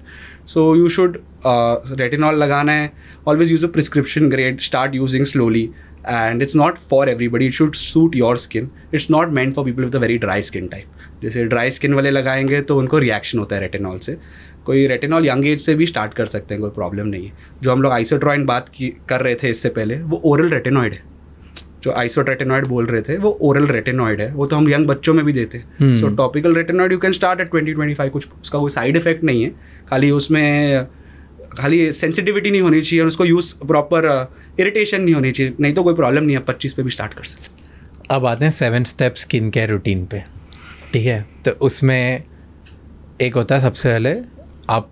so you should retinol लगाना है always use a prescription grade start using slowly and it's not for everybody it should suit your skin it's not meant for people with a very dry skin type जैसे dry skin वाले लगाएंगे तो उनको reaction होता है retinol से कोई retinol young age से भी स्टार्ट कर सकते हैं कोई प्रॉब्लम नहीं है जो हम लोग आइसोट्रॉइन बात की कर रहे थे इससे पहले वो ओरल रेटेनॉइड है जो आइसोटेटेनॉइड बोल रहे थे वो ओरल रेटेनॉइड है वो तो हम यंग बच्चों में भी देते हैं so topical retinoid you can start at twenty twenty five कुछ उसका कोई साइड इफेक्ट नहीं है खाली उसमें खाली सेंसिटिविटी नहीं होनी चाहिए और उसको यूज़ प्रॉपर इरिटेशन नहीं होनी चाहिए नहीं तो कोई प्रॉब्लम नहीं है पच्चीस पे भी स्टार्ट कर सकते अब आते हैं seven step skin care routine पे ठीक है तो उसमें एक होता है सबसे पहले आप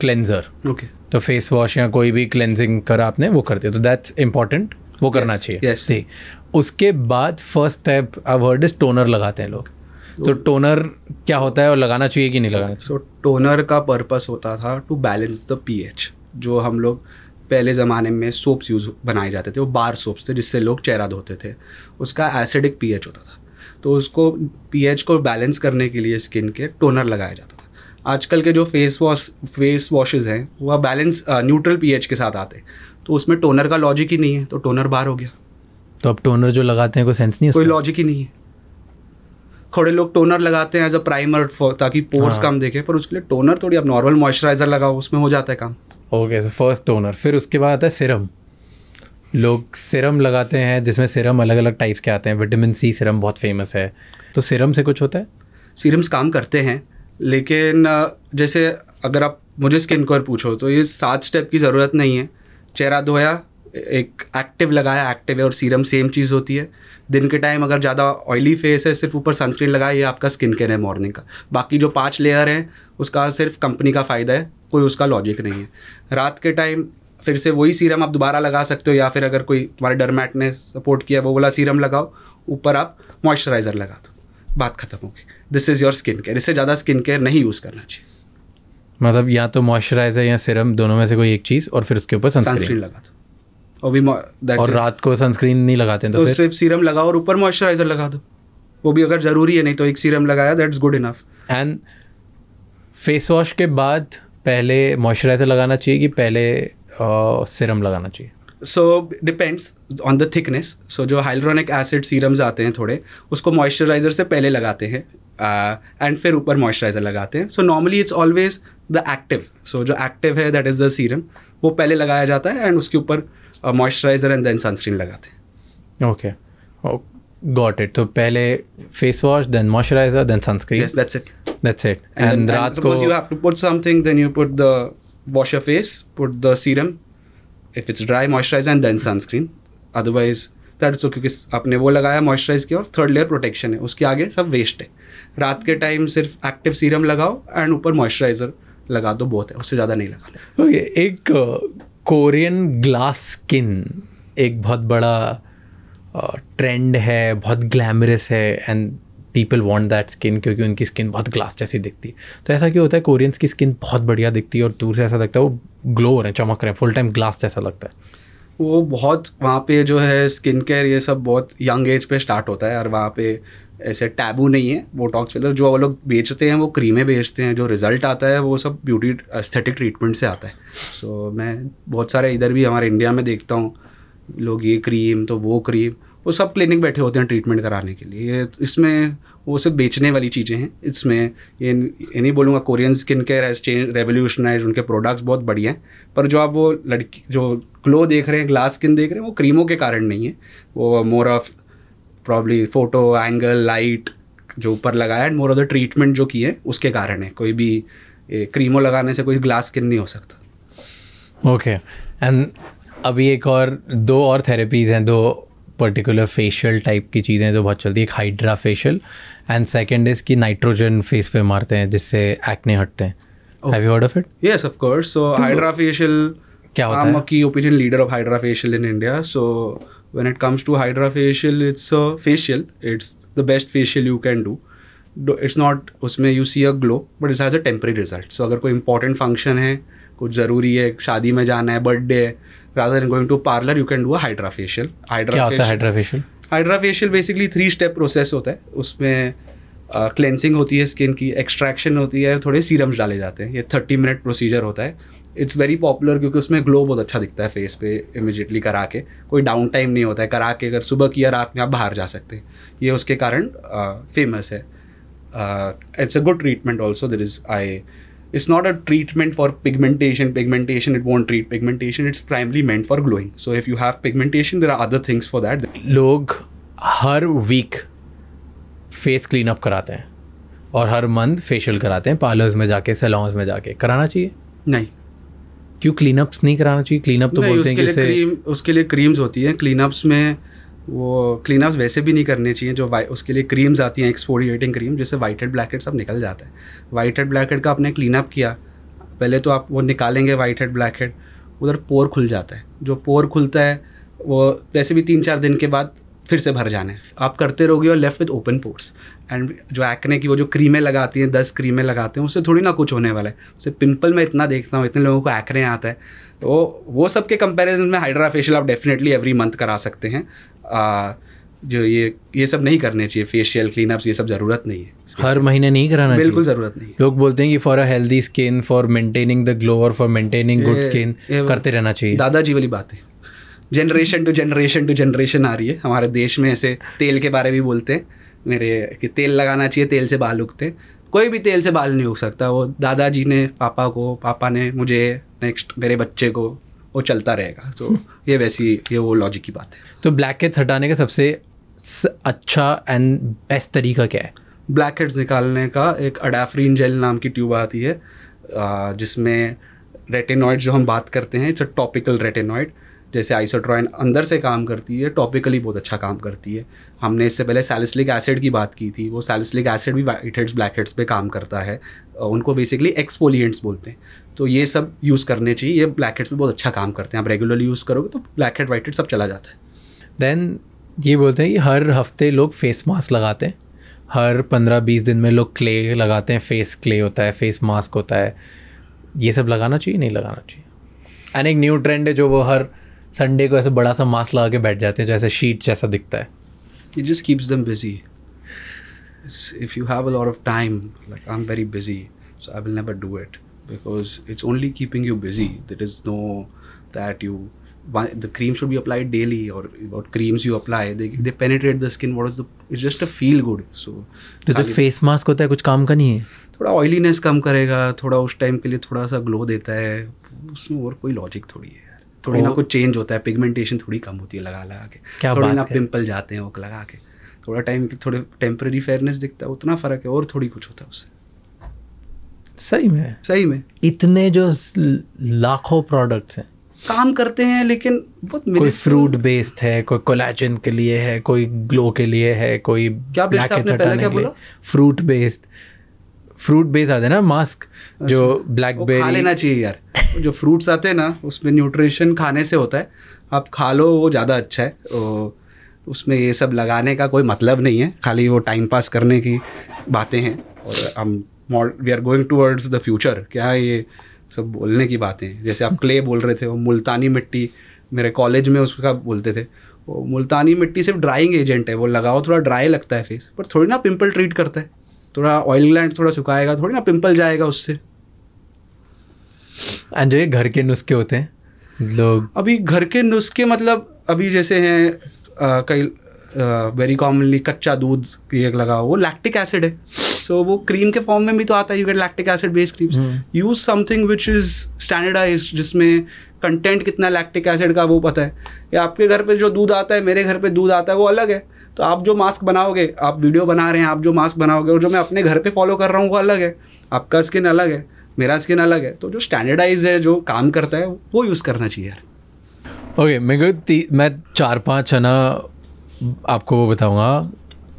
क्लेंजर ओके okay. तो फेस वॉश या कोई भी क्लेंजिंग कर आपने वो कर दिया तो दैट्स इंपॉर्टेंट वो करना चाहिए yes. yes. उसके बाद फर्स्ट स्टेप अब वर्ड इज टोनर लगाते हैं लोग तो टोनर क्या होता है और लगाना चाहिए कि नहीं लगाना सो so, टोनर का पर्पस होता था टू बैलेंस द पीएच जो हम लोग पहले ज़माने में सोप्स यूज़ बनाए जाते थे वो बार सोप्स थे जिससे लोग चेहरा धोते थे उसका एसिडिक पीएच होता था तो उसको पीएच को बैलेंस करने के लिए स्किन के टोनर लगाया जाता था आजकल के जो फेस वॉश फेस वॉशेज़ हैं वह बैलेंस न्यूट्रल पीएच के साथ आते हैं तो उसमें टोनर का लॉजिक ही नहीं है तो टोनर बाहर हो गया तो अब टोनर जो लगाते हैं कोई सेंस नहीं कोई लॉजिक ही नहीं है थोड़े लोग टोनर लगाते हैं एज अ प्राइमर ताकि पोर्स काम हाँ। कम देखें पर उसके लिए टोनर थोड़ी अब नॉर्मल मॉइस्चराइजर लगाओ उसमें हो जाता है काम ओके सर फर्स्ट टोनर फिर उसके बाद आता है सिरम लोग सिरम लगाते हैं जिसमें सिरम अलग अलग टाइप्स के आते हैं विटामिन सी सिरम बहुत फेमस है तो सिरम से कुछ होता है सीरम्स काम करते हैं लेकिन जैसे अगर आप मुझे स्किन कोर पूछो तो ये सात स्टेप की ज़रूरत नहीं है चेहरा धोया एक एक्टिव लगाया एक्टिव है और सीरम सेम चीज़ होती है दिन के टाइम अगर ज़्यादा ऑयली फेस है सिर्फ ऊपर सनस्क्रीन लगाया ये आपका स्किन केयर है मॉर्निंग का बाकी जो पाँच लेयर हैं उसका सिर्फ कंपनी का फ़ायदा है कोई उसका लॉजिक नहीं है रात के टाइम फिर से वही सीरम आप दोबारा लगा सकते हो या फिर अगर कोई तुम्हारे डरमैट ने सपोर्ट किया वो बोला सीरम लगाओ ऊपर आप मॉइस्चराइज़र लगा दो बात खत्म होगी this is your skin care इससे ज़्यादा स्किन केयर नहीं यूज़ करना चाहिए मतलब या तो मॉइस्चराइजर या सिरम दोनों में से कोई एक चीज़ और फिर उसके ऊपर सनस्क्रीन लगा दो और भी और रात को सनस्क्रीन नहीं लगाते तो, तो सिर्फ सीरम लगाओ और ऊपर मॉइस्चराइजर लगा दो वो भी अगर ज़रूरी है नहीं तो एक सीरम लगाया that's good enough and face wash के बाद पहले मॉइस्चराइजर लगाना चाहिए कि पहले सीरम लगाना चाहिए so depends on the thickness so जो हाइलोनिक एसिड सीरम्स आते हैं थोड़े उसको मॉइस्चराइजर से पहले लगाते हैं एंड uh, फिर ऊपर मॉइस्चराइजर लगाते हैं so normally it's always the active so जो एक्टिव है दैट इज़ द सीरम वो पहले लगाया जाता है एंड उसके ऊपर मॉइस्चराइजर एंड देन सनस्क्रीन लगाते हैं ओके गॉट इट तो पहले face wash then moisturiser then sunscreen that's it that's it and रात को you have to put something then you put the wash your face put the serum if it's dry moisturiser and then sunscreen otherwise that's okay क्योंकि आपने वो लगाया moisturise किया और third layer protection है उसके आगे सब वेस्ट है रात के टाइम सिर्फ एक्टिव सीरम लगाओ एंड ऊपर मॉइस्चराइज़र लगा दो बहुत है उससे ज़्यादा नहीं लगाना ओके तो okay, एक कोरियन ग्लास स्किन एक बहुत बड़ा ट्रेंड है बहुत ग्लैमरस है and people want that skin क्योंकि उनकी स्किन बहुत ग्लास जैसी दिखती है तो ऐसा क्यों होता है कोरियंस की स्किन बहुत बढ़िया दिखती है और दूर से ऐसा लगता है वो ग्लो हो रहे हैं चमक रहे हैं फुल टाइम ग्लास जैसा लगता है वो बहुत वहाँ पे जो है स्किन केयर ये सब बहुत यंग एज पे स्टार्ट होता है और वहाँ पे ऐसे टैबू नहीं है बोटॉक्स फिलर जो वो लोग बेचते हैं वो क्रीमें बेचते हैं जो रिजल्ट आता है वो सब ब्यूटी एस्थेटिक ट्रीटमेंट से आता है सो so, मैं बहुत सारे इधर भी हमारे इंडिया में देखता हूँ लोग ये क्रीम तो वो क्रीम वो सब क्लिनिक बैठे होते हैं ट्रीटमेंट कराने के लिए इसमें वो सिर्फ बेचने वाली चीज़ें हैं इसमें ये ये नहीं बोलूँगा Korean skin care has change revolutionise उनके प्रोडक्ट्स बहुत बढ़िया हैं पर जो आप वो लड़की जो ग्लो देख रहे हैं ग्लास स्किन देख रहे हैं वो क्रीमों के कारण नहीं है वो more of probably photo angle light जो ऊपर लगाया and more of the treatment जो किए उसके कारण है कोई भी क्रीमो लगाने से कोई ग्लास स्किन नहीं हो सकता ओके एंड अभी एक और दो और थेरेपीज़ हैं दो पर्टिकुलर फेशियल टाइप की चीज़ें जो बहुत चलती है एक hydra facial and second is कि नाइट्रोजन फेस पे मारते हैं जिससे एक्ने हटते हैं yes of course so hydra facial क्या होता है opinion leader of hydra facial in India so when it comes to HydraFacial, it's a facial. It's the best facial you can do. It's not उसमें you see a glow but it has a temporary result so अगर कोई important function है कुछ ज़रूरी है शादी में जाना है बर्थडे है rather in going to parlour you can do a hydra facial hydra facial hydra facial basically three step process होता है उसमें क्लेंसिंग uh, होती है स्किन की एक्सट्रैक्शन होती है थोड़े सीरम्स डाले जाते हैं ये थर्टी मिनट प्रोसीजर होता है इट्स वेरी पॉपुलर क्योंकि उसमें ग्लो बहुत अच्छा दिखता है फेस पे इमिजिएटली करा के कोई डाउन टाइम नहीं होता है करा के अगर सुबह की या रात में आप बाहर जा सकते हैं ये उसके कारण फेमस uh, है it's a good treatment also there is I it's not a treatment for pigmentation pigmentation it won't treat pigmentation it's primarily meant for glowing so if you have pigmentation there are other things for that लोग हर week face clean up कराते हैं और हर month facial कराते हैं parlours में जाके salons में जाके कराना चाहिए नहीं क्यों क्लीन अप्स नहीं कराना चाहिए क्लीन अप तो बोलते हैं जैसे क्रीम उसके लिए क्रीम्स होती हैं क्लीन अप्स में वो क्लीन अप्स वैसे भी नहीं करने चाहिए जो उसके लिए क्रीम्स आती हैं एक्सफोरिएटिंग क्रीम जिससे वाइट हेड ब्लैक हेड सब निकल जाता है वाइट हेड ब्लैक हेड का आपने क्लीन अप किया पहले तो आप वो निकालेंगे वाइट हेड ब्लैक हेड उधर पोर खुल जाता है जो पोर खुलता है वो वैसे भी तीन चार दिन के बाद फिर से भर जाने आप करते रहोगे और left with open pores and जो एक्ने की वो जो क्रीमें लगाती हैं दस क्रीमें लगाते हैं उससे थोड़ी ना कुछ होने वाला है उससे पिंपल मैं इतना देखता हूँ इतने लोगों को एक्ने आता है तो वो सब के कंपेरिजन में हाइड्रा फेशियल आप डेफिनेटली एवरी मंथ करा सकते हैं आ, जो ये ये सब नहीं करने चाहिए फेशियल क्लीन ये सब ज़रूरत नहीं है हर महीने नहीं कराना बिल्कुल ज़रूरत नहीं लोग बोलते हैं कि for a healthy skin for maintaining the glow और फॉर मेंटेनिंग गुड स्किन करते रहना चाहिए दादाजी वाली बात है generation to generation to generation आ रही है हमारे देश में ऐसे तेल के बारे में बोलते हैं मेरे कि तेल लगाना चाहिए तेल से बाल उगते कोई भी तेल से बाल नहीं उग सकता वो दादाजी ने पापा को पापा ने मुझे नेक्स्ट मेरे बच्चे को वो चलता रहेगा तो *laughs* ये वैसी ये वो लॉजिक की बात है तो ब्लैक हेड्स हटाने का सबसे अच्छा एंड बेस्ट तरीका क्या है ब्लैक हेड्स निकालने का एक अडाफ्रीन जेल नाम की ट्यूब आती है जिसमें रेटेनॉइड जो हम बात करते हैं इट्स अ टॉपिकल रेटेनॉइड जैसे आइसोट्रॉइन अंदर से काम करती है टॉपिकली बहुत अच्छा काम करती है हमने इससे पहले सैलिसलिक एसिड की बात की थी वो सैलिसलिक एसिड भी वाइट हेड्स ब्लैक हेड्स पर काम करता है उनको बेसिकली एक्सपोलियंट्स बोलते हैं तो ये सब यूज़ करने चाहिए ये ब्लैक हेड्स भी बहुत अच्छा काम करते हैं आप रेगुलरली यूज़ करोगे तो ब्लैक हेड वाइट हेड सब चला जाता है देन ये बोलते हैं कि हर हफ्ते लोग फेस मास्क लगाते हैं हर पंद्रह बीस दिन में लोग क्ले लगाते हैं फेस क्ले होता है फेस मास्क होता है ये सब लगाना चाहिए नहीं लगाना चाहिए एंड एक न्यू ट्रेंड है जो वो हर संडे को ऐसे बड़ा सा मास्क लगा के बैठ जाते हैं जैसे शीट जैसा दिखता है it just keeps them busy if you have a lot of time like I am very busy so I will never do it because it's only keeping you busy that is no that you the cream should be applied daily और about creams you apply they they penetrate the skin what is the it's just a feel good तो जो face mask होता है कुछ काम का नहीं है थोड़ा ऑयलीनेस कम करेगा थोड़ा उस टाइम के लिए थोड़ा सा ग्लो देता है उसमें और कोई लॉजिक थोड़ी है थोड़ी ना कुछ चेंज होता है पिगमेंटेशन थोड़ी कम होती है लगा लगा के क्या थोड़ी ना पिंपल जाते हैं वो लगा के थोड़ा टाइम थोड़े टेम्प्रेरी फेयरनेस दिखता है उतना फ़र्क है और थोड़ी कुछ होता है उससे सही में सही में इतने जो लाखों प्रोडक्ट्स हैं काम करते हैं लेकिन बहुत कोई फ्रूट बेस्ड है कोई कोलाजन के लिए है कोई ग्लो के लिए है कोई क्या बेस्ड आपने पहले क्या बोला फ्रूट बेस्ड फ्रूट बेस आते हैं ना मास्क अच्छा, जो ब्लैकबेरी खा लेना चाहिए यार जो फ्रूट्स आते हैं ना उसमें न्यूट्रिशन खाने से होता है आप खा लो वो ज़्यादा अच्छा है तो उसमें ये सब लगाने का कोई मतलब नहीं है खाली वो टाइम पास करने की बातें हैं और हम मॉड we are going towards the future क्या ये सब बोलने की बातें हैं जैसे आप क्ले *laughs* बोल रहे थे वो मुल्तानी मिट्टी मेरे कॉलेज में उसका बोलते थे वो मुल्तानी मिट्टी सिर्फ ड्राइंग एजेंट है वो लगाओ थोड़ा ड्राई लगता है फेस पर थोड़ी ना पिंपल ट्रीट करता है थोड़ा ऑयल ग्लैंड थोड़ा सुखाएगा थोड़ी ना पिंपल जाएगा उससे एंड जो ये घर के नुस्खे होते हैं लोग अभी घर के नुस्खे मतलब अभी जैसे हैं कई वेरी कॉमनली कच्चा दूध ये लगा वो लैक्टिक एसिड है सो वो क्रीम के फॉर्म में भी तो आता है you get lactic acid based cream use something which is standardise जिसमें कंटेंट कितना लैक्टिक एसिड का वो पता है या आपके घर पे जो दूध आता है मेरे घर पे दूध आता है वो अलग है तो आप जो मास्क बनाओगे आप वीडियो बना रहे हैं आप जो मास्क बनाओगे और जो मैं अपने घर पे फॉलो कर रहा हूँ वो अलग है आपका स्किन अलग है मेरा स्किन अलग है तो जो स्टैंडर्डाइज है जो काम करता है वो यूज़ करना चाहिए ओके okay, मेरे मैं चार पाँच है ना आपको वो बताऊँगा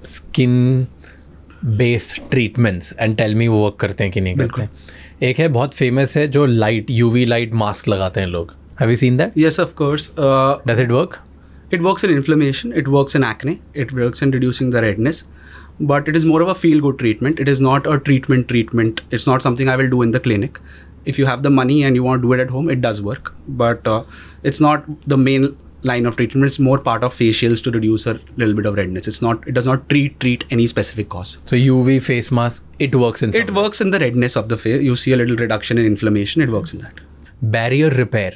skin based treatments and tell me वो वर्क करते हैं कि नहीं करते हैं एक है बहुत फेमस है जो लाइट यूवी लाइट मास्क लगाते हैं लोग have you seen that yes of course does it work It works in inflammation, it works in acne, it works in reducing the redness, but it is more of a feel good treatment. It is not a treatment treatment. It's not something I will do in the clinic. If you have the money and you want to do it at home, it does work, but uh, it's not the main line of treatment. It's more part of facials to reduce a little bit of redness. It's not. It does not treat treat any specific cause. So UV face mask, it works in. It way. works in the redness of the face. You see a little reduction in inflammation. It works in that. Barrier repair.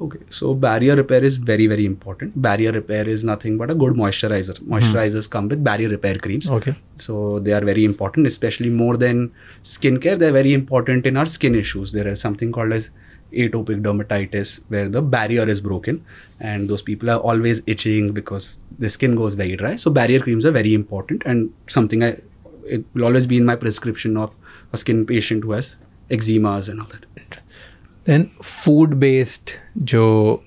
Okay, so barrier repair is very, very important. Barrier repair is nothing but a good moisturizer. Moisturizers come with barrier repair creams. Okay. So they are very important, especially more than skincare. They're very important in our skin issues. There is something called as atopic dermatitis where the barrier is broken and those people are always itching because the skin goes very dry. So barrier creams are very important and something I, it will always be in my prescription of a skin patient who has eczemas and all that. Then food based जो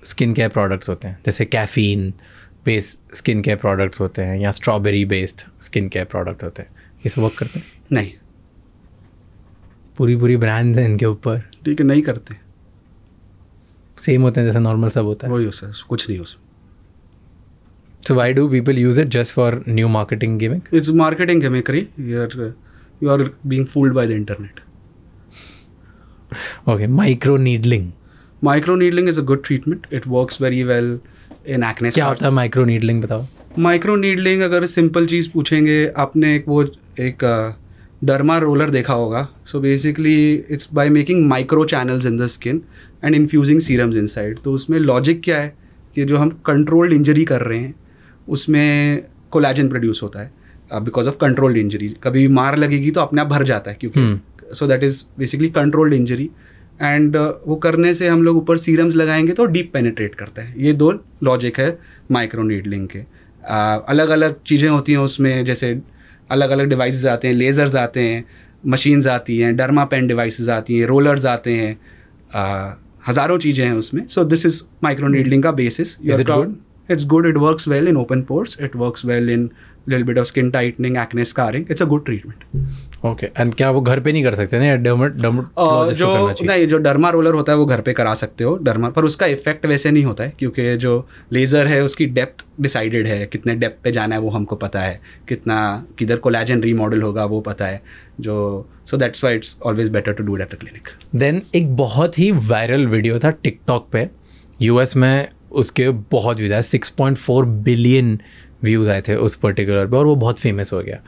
skin care products होते हैं जैसे caffeine based skin care products होते हैं या strawberry based skin care product होते हैं ये सब वर्क करते हैं नहीं पूरी पूरी ब्रांड्स हैं इनके ऊपर ठीक है नहीं करते सेम होते हैं जैसे नॉर्मल सब होता है वही होता कुछ नहीं उसमें So why do people use it just for new marketing gimmick? It's marketing gimmickry. You are you are being fooled by the internet okay, micro needling. Micro needling is a good treatment. It works very well in acne क्या होता है micro needling बताओ micro needling अगर simple चीज़ पूछेंगे आपने एक वो एक डर्मा रोलर देखा होगा so basically it's by making micro channels in the skin and infusing serums inside तो उसमें लॉजिक क्या है कि जो हम कंट्रोल्ड इंजरी कर रहे हैं उसमें कोलेजन प्रोड्यूस होता है बिकॉज ऑफ कंट्रोल्ड इंजरी कभी मार लगेगी तो अपने आप भर जाता है क्योंकि hmm. So that is basically controlled injury एंड वो करने से हम लोग ऊपर सीरम्स लगाएंगे तो डीप पेनेट्रेट करता है ये दो लॉजिक है माइक्रो नीडलिंग के अलग अलग चीज़ें होती हैं उसमें जैसे अलग अलग डिवाइसेस आते हैं लेज़र्स आते हैं मशीन्स आती हैं डर्मा पेन डिवाइसेस आती हैं रोलर्स आते हैं uh, हज़ारों चीज़ें हैं उसमें so this is micro needling का basis it's good it works well in open pores it work well in lil bit of skin tightening acne scarring it's a good treatment okay okay. And क्या वो घर पे नहीं कर सकते ना डर्म, डर्म, uh, जो नहीं जो डर्मा रोलर होता है वो घर पे करा सकते हो डर्मा पर उसका इफेक्ट वैसे नहीं होता है क्योंकि जो लेज़र है उसकी डेप्थ डिसाइडेड है कितने डेप्थ पे जाना है वो हमको पता है कितना किधर को लैजन रीमॉडल होगा वो पता है जो so that's why it's always better to do that clinic then एक बहुत ही वायरल वीडियो था टिकटॉक पे यूएस में उसके बहुत व्यूज है six point four billion views आए थे उस पर्टिकुलर पर और वो बहुत फेमस हो गया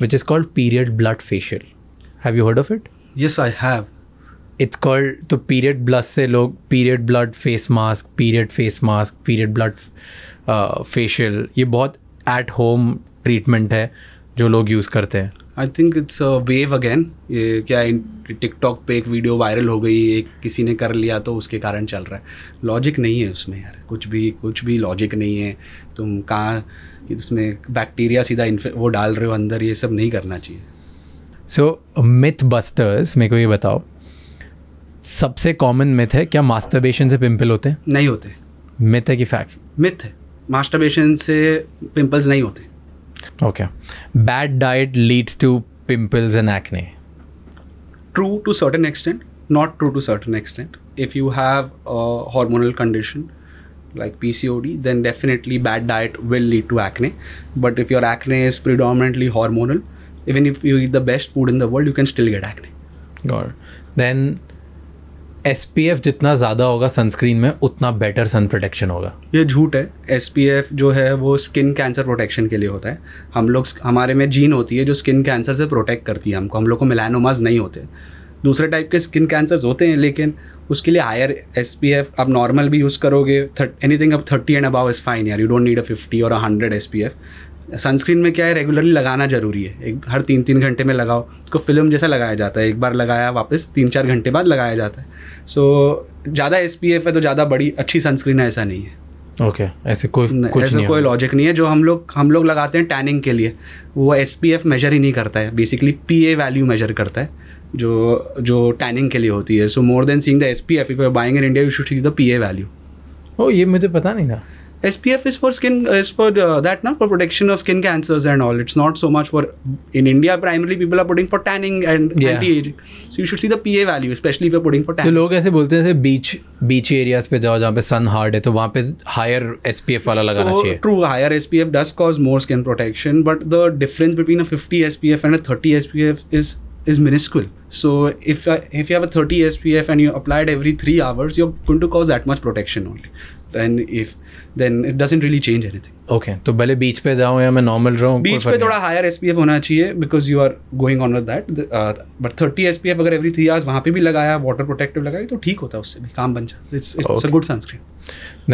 which is called period blood facial have you heard of it yes I have it's called तो पीरियड ब्लड से लोग period blood face mask period face mask period blood facial ये बहुत एट होम ट्रीटमेंट है जो लोग use करते हैं I think it's a wave again ये क्या टिकटॉक पे एक वीडियो वायरल हो गई एक किसी ने कर लिया तो उसके कारण चल रहा है लॉजिक नहीं है उसमें यार कुछ भी कुछ भी लॉजिक नहीं है तुम कहाँ उसमें बैक्टीरिया सीधा वो डाल रहे हो अंदर ये सब नहीं करना चाहिए सो मिथ बस्टर्स मेरे को ये बताओ सबसे कॉमन मिथ है क्या मास्टरबेशन से पिंपल होते हैं नहीं होते मिथ है कि फैक्ट मिथ है मास्टरबेशन से पिंपल्स नहीं होते Okay. Bad diet leads to pimples and acne. True to certain extent, not true to certain extent. If you have a hormonal condition like PCOD, then definitely bad diet will lead to acne. But if your acne is predominantly hormonal, even if you eat the best food in the world, you can still get acne. Got it. Then S P F जितना ज़्यादा होगा sunscreen में उतना better sun protection होगा ये झूठ है S P F जो है वो स्किन कैंसर प्रोटेक्शन के लिए होता है हम लोग हमारे में जीन होती है जो स्किन कैंसर से प्रोटेक्ट करती है हमको हम लोग को मिलानोमाज नहीं होते दूसरे टाइप के स्किन कैंसर्स होते हैं लेकिन उसके लिए हायर एस पी एफ आप नॉर्मल भी यूज़ करोगे एनी थिंग अब thirty and above is fine यार you don't need a fifty or a hundred S P F sunscreen में क्या है रेगुलरली लगाना जरूरी है एक हर तीन तीन घंटे में लगाओ उसको फिल्म जैसा लगाया जाता है एक बार लगाया वापस तीन चार घंटे बाद लगाया जाता है सो so, ज़्यादा एस है तो ज़्यादा बड़ी अच्छी सनस्क्रीन है ऐसा नहीं है ओके okay, ऐसे कोई कुछ ऐसे नहीं कोई लॉजिक नहीं है जो हम लोग हम लोग लगाते हैं टैनिंग के लिए वो एस मेजर ही नहीं करता है बेसिकली पी वैल्यू मेजर करता है जो जो टैनिंग के लिए होती है so more than seeing the S P F if buying in India you should see the P value oh ये मुझे पता नहीं था SPF is for skin uh, is for uh, that not for protection of skin cancers and all. It's not so much for in India primarily people are putting for tanning and yeah. anti-aging. So you should see the PA value especially if you're putting for tanning. So लोग ऐसे बोलते हैं बीच बीच beach पे जाओ जहाँ पे सन hard, है तो वहाँ पे higher SPF वाला लगाना चाहिए. True, higher SPF does cause more skin protection, but the difference between a 50 SPF and a 30 SPF is is minuscule. So if uh, if you have a 30 SPF and you applied every 3 hours, you're going to cause that much protection only. then if then it doesn't really change anything. Okay. to pehle beach pe jaao ya main normal rahu beach pe thoda higher SPF hona chahiye because you are going on with that. the, Uh, but 30 SPF agar every 3 hours wahan pe bhi lagaya water protective lagaya to theek hota है उससे भी काम बन जाता. It's it's okay. a good sunscreen.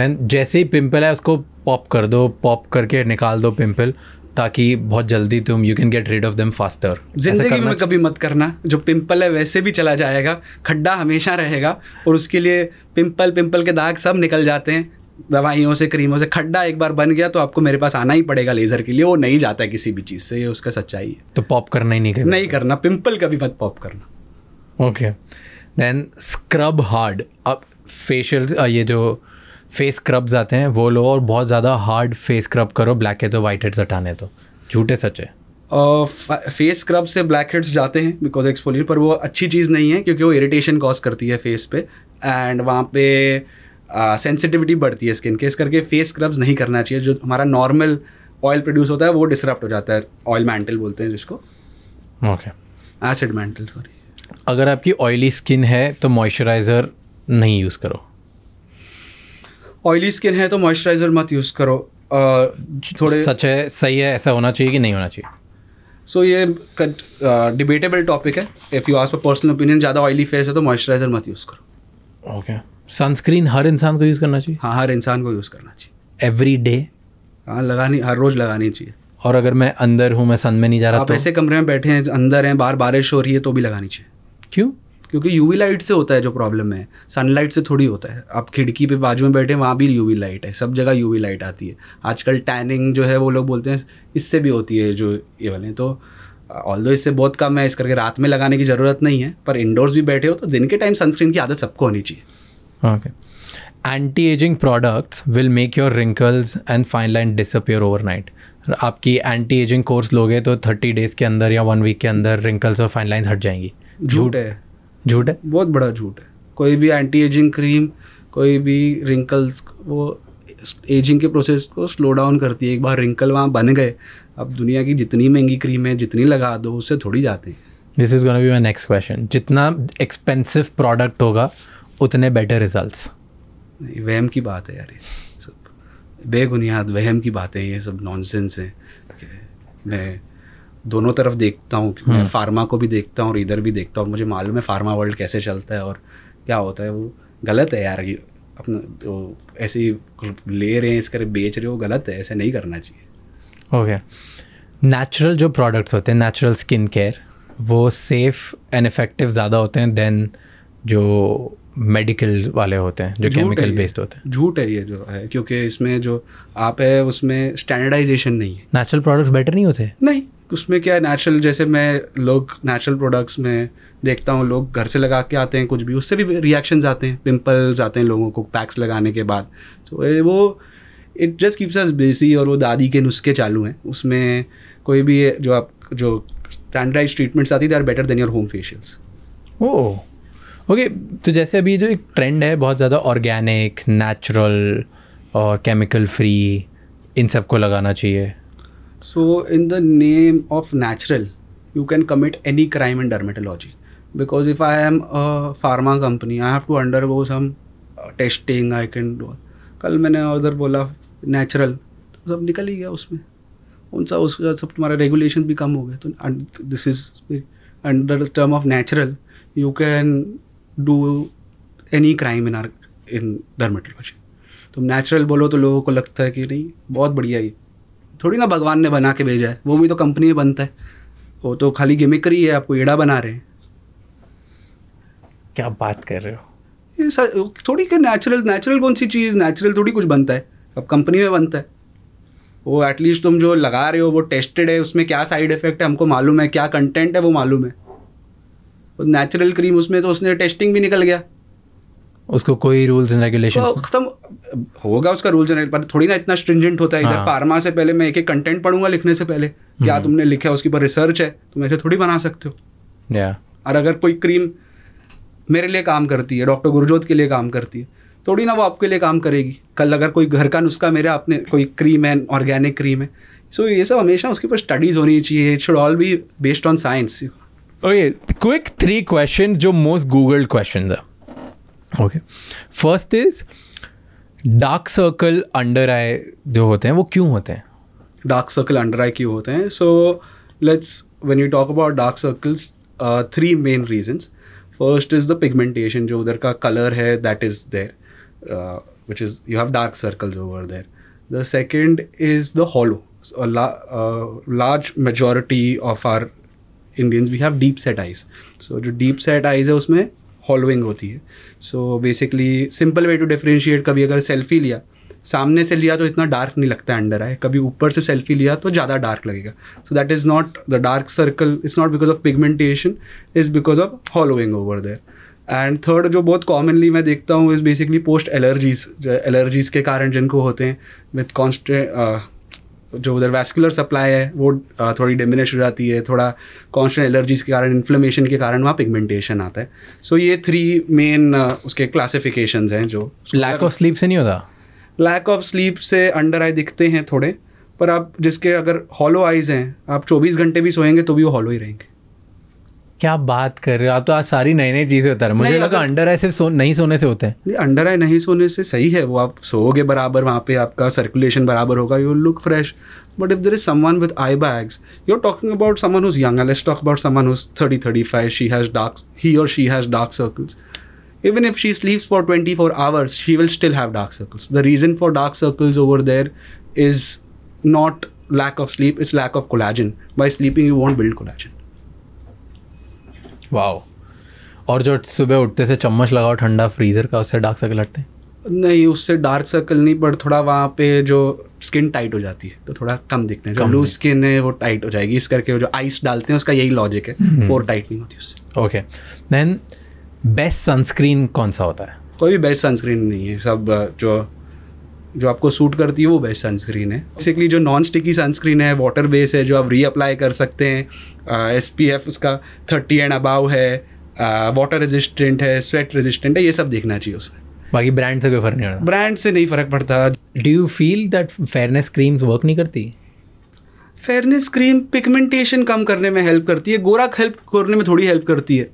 Then jaise ही pimple है उसको pop कर दो, पॉप करके निकाल दो पिंपल. ताकि बहुत जल्दी तुम you can get rid of them faster जिंदगी में कभी मत करना जो पिंपल है वैसे भी चला जाएगा खड्डा हमेशा रहेगा और उसके लिए पिंपल पिंपल के दाग सब निकल जाते हैं दवाइयों से क्रीमों से खड्डा एक बार बन गया तो आपको मेरे पास आना ही पड़ेगा लेजर के लिए वो नहीं जाता है किसी भी चीज़ से ये उसका सच्चाई है तो पॉप करना ही नहीं करना नहीं करना पिंपल कभी मत पॉप करना ओके देन स्क्रब हार्ड अब फेशियल ये जो फेस स्क्रब्स आते हैं वो लो और बहुत ज़्यादा हार्ड फेस स्क्रब करो ब्लैक हेड्स और वाइट हेड्स हटाने तो झूठे सच है फेस स्क्रब से ब्लैक हेड्स जाते हैं बिकॉज एक्सफोलिएट पर वो अच्छी चीज़ नहीं है क्योंकि वो इरिटेशन कॉज करती है फेस पे एंड वहाँ पे सेंसिटिविटी uh, बढ़ती है स्किन के इस करके फेस स्क्रब्स नहीं करना चाहिए जो हमारा नॉर्मल ऑयल प्रोड्यूस होता है वो डिसरप्ट हो जाता है ऑयल मैंटल बोलते हैं जिसको ओके एसिड मैंटल सॉरी अगर आपकी ऑयली स्किन है तो मॉइस्चराइज़र नहीं यूज़ करो ऑयली स्किन है तो मॉइस्चराइज़र मत यूज़ करो थोड़े सच है सही है ऐसा होना चाहिए कि नहीं होना चाहिए सो so, ये डिबेटेबल टॉपिक है if you ask for personal opinion ज़्यादा ऑयली फेस है तो मॉइस्चराइज़र मत यूज़ करो ओके सनस्क्रीन हर इंसान को यूज़ करना चाहिए हाँ हर इंसान को यूज़ करना चाहिए एवरी डे हाँ लगानी हर रोज़ लगानी चाहिए और अगर मैं अंदर हूँ मैं सन में नहीं जा रहा आप तो? ऐसे कमरे में बैठे हैं अंदर हैं बाहर बारिश हो रही है तो भी लगानी चाहिए क्यों क्योंकि यूवी लाइट से होता है जो प्रॉब्लम है सनलाइट से थोड़ी होता है आप खिड़की पे बाजू में बैठे वहाँ भी यूवी लाइट है सब जगह यूवी लाइट आती है आजकल टैनिंग जो है वो लोग बोलते हैं इससे भी होती है जो ये वाले तो ऑल दो इससे बहुत कम है इस करके रात में लगाने की ज़रूरत नहीं है पर इंडोर्स भी बैठे हो तो दिन के टाइम सनस्क्रीन की आदत सबको होनी चाहिए okay anti ageing products will make your wrinkles and fine line disappear night आपकी एंटी एजिंग कोर्स लोगे तो थर्टी डेज़ के अंदर या वन वीक के अंदर रिंकल्स और फाइन लाइन्स हट जाएंगी झूठ है झूठ है बहुत बड़ा झूठ है कोई भी एंटी एजिंग क्रीम कोई भी रिंकल्स वो एजिंग के प्रोसेस को स्लो डाउन करती है एक बार रिंकल वहाँ बन गए अब दुनिया की जितनी महंगी क्रीम है जितनी लगा दो उससे थोड़ी जाते हैं this is be my next question जितना एक्सपेंसिव प्रोडक्ट होगा उतने बेटर रिजल्ट्स वहम की बात है यार सब बेबुनियाद वहम की बातें ये सब नॉनसेंस हैं मैं दोनों तरफ देखता हूँ मैं हम्म। फार्मा को भी देखता हूँ और इधर भी देखता हूँ मुझे मालूम है फार्मा वर्ल्ड कैसे चलता है और क्या होता है वो गलत है यार अपना तो ऐसे ले रहे हैं इस कर बेच रहे हो गलत है ऐसे नहीं करना चाहिए ओके नेचुरल जो प्रोडक्ट्स होते हैं नेचुरल स्किन केयर वो सेफ एंड इफेक्टिव ज़्यादा होते हैं देन जो मेडिकल वाले होते हैं जो केमिकल बेस्ड होते हैं झूठ है ये जो है क्योंकि इसमें जो आप है उसमें स्टैंडर्डाइजेशन नहीं है नेचुरल प्रोडक्ट्स बेटर नहीं होते नहीं उसमें क्या है नेचुरल जैसे मैं लोग नेचुरल प्रोडक्ट्स में देखता हूँ लोग घर से लगा के आते हैं कुछ भी उससे भी रिएक्शंस आते हैं पिंपल्स आते हैं लोगों को पैक्स लगाने के बाद तो वो इट जस्ट कीप्स अस बेसी और वो दादी के नुस्खे चालू हैं उसमें कोई भी जो आप जो स्टैंडर्डाइज ट्रीटमेंट्स आती है they are better than your home facials oh okay तो जैसे अभी जो एक ट्रेंड है बहुत ज़्यादा ऑर्गेनिक नेचुरल और केमिकल फ्री इन सबको लगाना चाहिए so in the name of natural you can commit any crime in dermatology because if I am a pharma company I have to undergo some testing I can do कल मैंने उधर बोला natural तो सब निकल ही गया उसमें उन सब उसके सब तुम्हारे रेगुलेशन भी कम हो गए तो this is under the term of natural you can do any crime in or in dermatology तुम नेचुरल बोलो तो लोगों को लगता है कि नहीं बहुत बढ़िया ये थोड़ी ना भगवान ने बना के भेजा है वो भी तो कंपनी में बनता है वो तो खाली गिमिकरी है आपको एड़ा बना रहे हैं क्या बात कर रहे हो ये सर थोड़ी क्या नेचुरल नेचुरल कौन सी चीज़ नेचुरल थोड़ी कुछ बनता है अब कंपनी में बनता है वो एटलीस्ट तुम जो लगा रहे हो वो टेस्टेड है उसमें क्या साइड इफेक्ट है हमको मालूम है क्या कंटेंट है वो मालूम है नेचुरल क्रीम उसमें तो उसने टेस्टिंग भी निकल गया उसको कोई रूल्स एंड रेगुलेशन खत्म होगा उसका रूल्स एंड पर थोड़ी ना इतना स्ट्रिंजेंट होता है इधर फार्मा हाँ। से पहले मैं एक एक कंटेंट पढ़ूंगा लिखने से पहले हम्म। क्या तुमने लिखा उसके ऊपर रिसर्च है तुम ऐसे थोड़ी बना सकते हो या और अगर कोई क्रीम मेरे लिए काम करती है डॉक्टर गुरजोत के लिए काम करती है थोड़ी ना वो आपके लिए काम करेगी कल अगर कोई घर का नुस्खा मेरे आपने कोई क्रीम है ऑर्गेनिक क्रीम है सो so, ये सब हमेशा उसके ऊपर स्टडीज़ होनी चाहिए it should all be based on science okay quick three question जो मोस्ट गूगल्ड क्वेश्चन है okay first is dark circle under eye जो होते हैं वो क्यों होते हैं डार्क सर्कल अंडर आई क्यों होते हैं so let's when you talk about dark circles three main reasons first is the pigmentation जो उधर का कलर है that is there which is you have dark circles over there the second is the hollow large majority of our Indians we have deep set eyes so जो deep set eyes है उसमें hollowing होती है so basically simple way to differentiate कभी अगर selfie लिया सामने से लिया तो इतना डार्क नहीं लगता है अंडर आए कभी ऊपर से सेल्फी लिया तो ज़्यादा डार्क लगेगा so that is not the dark circle is not because of pigmentation is because of hollowing over there and third जो बहुत कॉमनली मैं देखता हूँ is basically post allergies allergies के कारण जिनको होते हैं विथ कॉन्स्टेंट जो उधर वैस्कुलर सप्लाई है वो थोड़ी डिमिनिश हो जाती है थोड़ा कॉन्स्टेंट एलर्जीज के कारण इन्फ्लेमेशन के कारण वहाँ पिगमेंटेशन आता है सो so, ये थ्री मेन उसके क्लासिफिकेशन हैं जो लैक ऑफ स्लीप से नहीं होता लैक ऑफ स्लीप से अंडर आई दिखते हैं थोड़े पर आप जिसके अगर हॉलो आइज हैं आप 24 घंटे भी सोएंगे तो भी वो हॉलो ही रहेंगे क्या बात कर रहे हो आप तो आज सारी नई नई चीज़ें होता है मुझे लगा अंडर आई सिर्फ सो, नहीं सोने से होते हैं अंडर आई नहीं सोने से सही है वो आप सोओगे बराबर वहाँ पे आपका सर्कुलेशन बराबर होगा you look fresh but if there is someone with I bags you are talking about someone who's young let's talk about someone who's thirty thirty five she has dark he और she has dark circles if she she for twenty four hours she will still have dark circles the reason for dark circles over there is not lack of sleep is lack of collagen by sleeping you want build collagen वाह और जो सुबह उठते से चम्मच लगाओ ठंडा freezer का उससे डार्क सर्कल हटते नहीं उससे डार्क सर्कल नहीं बट थोड़ा वहाँ पे जो स्किन टाइट हो जाती है तो थोड़ा कम दिखने हैं जो लूज स्किन है वो टाइट हो जाएगी इस करके जो आइस डालते हैं उसका यही लॉजिक है हम्म। और टाइट नहीं होती उससे ओके देन बेस्ट सनस्क्रीन कौन सा होता है कोई भी बेस्ट सनस्क्रीन नहीं है सब जो जो आपको सूट करती है वो बेस्ट सनस्क्रीन है बेसिकली जो नॉन स्टिकी सनस्क्रीन है वाटर बेस है जो आप रीअप्लाई कर सकते हैं एस पी एफ उसका थर्टी एंड अबाव है वाटर uh, रेजिस्टेंट है स्वेट रेजिस्टेंट है ये सब देखना चाहिए उसमें बाकी ब्रांड से कोई फर्क नहीं पड़ता ब्रांड से नहीं फ़र्क पड़ता do you feel that fairness cream work नहीं करती फेयरनेस क्रीम पिगमेंटेशन कम करने में हेल्प करती है गोरा हेल्प करने में थोड़ी हेल्प करती है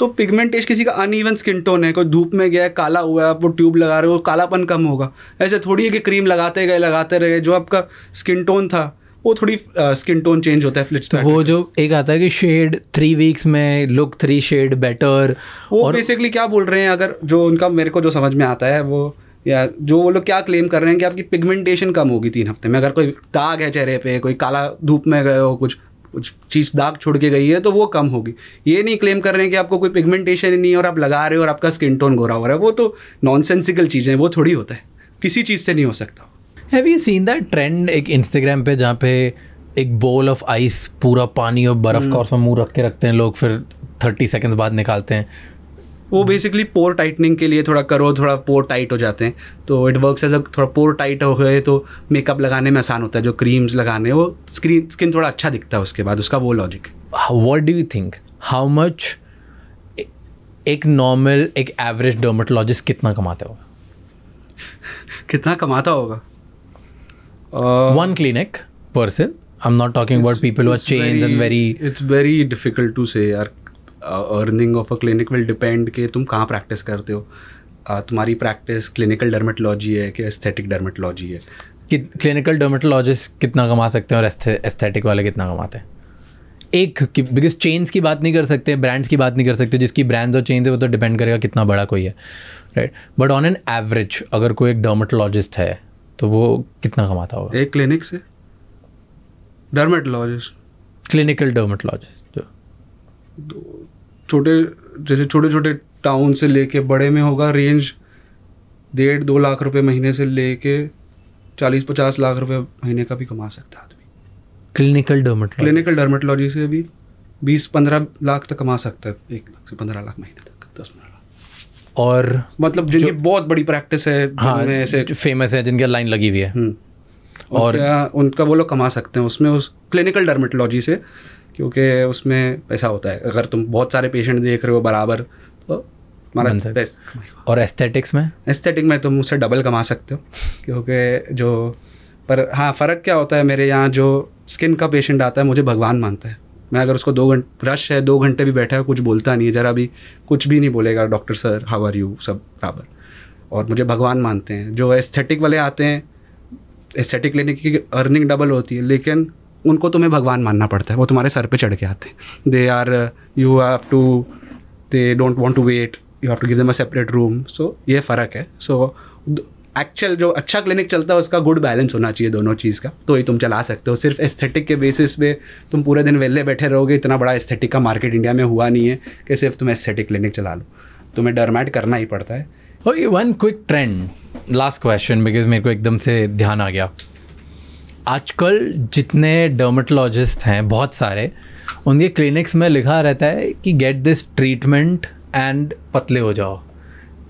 तो पिगमेंटेश किसी का अनइवन स्किन टोन है कोई धूप में गया है काला हुआ है आप वो ट्यूब लगा रहे हो कालापन कम होगा ऐसे थोड़ी है कि क्रीम लगाते गए लगाते रहे जो आपका स्किन टोन था वो थोड़ी स्किन टोन चेंज होता है फ्लिट्स तो वो जो एक आता है कि शेड थ्री वीक्स में लुक थ्री शेड बेटर वो और... बेसिकली क्या बोल रहे हैं अगर जो उनका मेरे को जो समझ में आता है वो या जो वो लोग क्या क्लेम कर रहे हैं कि आपकी पिगमेंटेशन कम होगी तीन हफ्ते में अगर कोई दाग है चेहरे पे कोई काला धूप में गए हो कुछ कुछ चीज़ दाग छोड़ के गई है तो वो कम होगी ये नहीं क्लेम कर रहे हैं कि आपको कोई पिगमेंटेशन ही नहीं है और आप लगा रहे हो और आपका स्किन टोन गोरा हो रहा है वो तो नॉनसेंसिकल चीज़ें वो थोड़ी होता है किसी चीज़ से नहीं हो सकता have you seen that trend एक इंस्टाग्राम पे जहाँ पे एक बोल ऑफ आइस पूरा पानी और बर्फ हम्म। का उसमें मुंह रख के रखते हैं लोग फिर थर्टी सेकेंड्स बाद निकालते हैं वो बेसिकली पोर टाइटनिंग के लिए थोड़ा करो थोड़ा पोर टाइट हो जाते हैं तो इट वर्क एज अ थोड़ा पोर टाइट हो गए तो मेकअप लगाने में आसान होता है जो क्रीम्स लगाने वो स्क्रीन स्किन थोड़ा अच्छा दिखता है उसके बाद उसका वो logic what do you think how much एक नॉर्मल एक एवरेज डर्मेटोलॉजिस्ट कितना कमाते होगा कितना कमाता होगा one clinic person I am not talking about people change and very it's very difficult to say यार earning of a clinic will depend कि तुम कहाँ प्रैक्टिस करते हो तुम्हारी प्रैक्टिस क्लिनिकल डर्मेटोलॉजी है कि एस्थेटिक डर्मेटोलॉजी है कि क्लिनिकल डर्मेटोलॉजिस्ट कितना कमा सकते हैं और एस्थेटिक वाले कितना कमाते हैं एक बिकॉज चेन्स की बात नहीं कर सकते ब्रांड्स की बात नहीं कर सकते जिसकी ब्रांड्स और चेन्स है वो तो डिपेंड करेगा कितना बड़ा कोई है right but on an average अगर कोई एक डर्मेटोलॉजिस्ट है तो वो कितना कमाता होगा एक क्लिनिक से डर्मेटोलॉजिस्ट क्लिनिकल डर्मेटोलॉजिस्ट छोटे जैसे छोटे छोटे टाउन से लेके बड़े में होगा रेंज डेढ़ दो लाख रुपए महीने से लेके चालीस पचास लाख रुपए महीने का भी कमा सकता है आदमी क्लिनिकल डर्मेटोलॉजी क्लिनिकल डर्मेटोलॉजी से भी बीस पंद्रह लाख तक कमा सकता है एक लाख से पंद्रह लाख महीने तक दस पंद्रह लाख और मतलब जिनकी बहुत बड़ी प्रैक्टिस है हाँ, ऐसे फेमस है जिनकी लाइन लगी हुई है हम्म। और उनका वो लोग कमा सकते हैं उसमें उस क्लिनिकल डर्मेटोलॉजी से क्योंकि उसमें पैसा होता है अगर तुम बहुत सारे पेशेंट देख रहे हो बराबर तो हमारा और एस्थेटिक्स में एस्थेटिक में तुम उससे डबल कमा सकते हो क्योंकि जो पर हाँ फ़र्क क्या होता है मेरे यहाँ जो स्किन का पेशेंट आता है मुझे भगवान मानता है मैं अगर उसको दो घंटे रश है दो घंटे भी बैठा है कुछ बोलता नहीं है ज़रा भी कुछ भी नहीं बोलेगा doctor sir how are you सब बराबर और मुझे भगवान मानते हैं जो एस्थेटिक वाले आते हैं एस्थेटिक लेने की अर्निंग डबल होती है लेकिन उनको तुम्हें भगवान मानना पड़ता है वो तुम्हारे सर पे चढ़ के आते हैं they are you have to they don't want to wait you have to give them a separate room so ये फ़र्क है सो so, एक्चुअल जो अच्छा क्लिनिक चलता है उसका गुड बैलेंस होना चाहिए दोनों चीज़ का तो ही तुम चला सकते हो सिर्फ एस्थेटिक के बेसिस पे तुम पूरे दिन वेले बैठे रहोगे इतना बड़ा एस्थेटिक का मार्केट इंडिया में हुआ नहीं है कि सिर्फ तुम एस्थेटिक क्लिनिक चला लो तुम्हें डरमैट करना ही पड़ता है one quick trend last question because मेरे को एकदम से ध्यान आ गया आजकल जितने डर्मेटोलॉजिस्ट हैं बहुत सारे उनके क्लिनिक्स में लिखा रहता है कि गेट दिस ट्रीटमेंट एंड पतले हो जाओ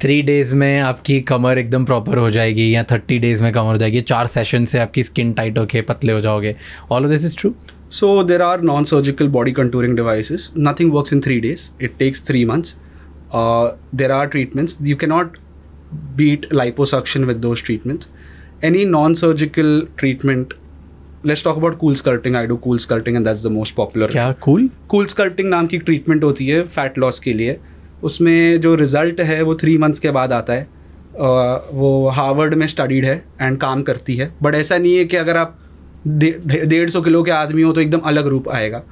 थ्री डेज़ में आपकी कमर एकदम प्रॉपर हो जाएगी या थर्टी डेज़ में कमर हो जाएगी चार सेशन से आपकी स्किन टाइट होके पतले हो जाओगे all of this is true so there are non surgical body controlling device nothing work in three days it takes three months there are treatments you cannot beat liposuction with दो treatments any non-surgical treatment let's talk about cool sculpting I do cool sculpting and that's the most popular क्या cool cool sculpting नाम की treatment होती है fat loss के लिए उसमें जो रिजल्ट है वो थ्री मंथ्स के बाद आता है वो हार्वर्ड में स्टडीड है एंड काम करती है बट ऐसा नहीं है कि अगर आप डेढ़ सौ किलो के आदमी हो तो एकदम अलग रूप आएगा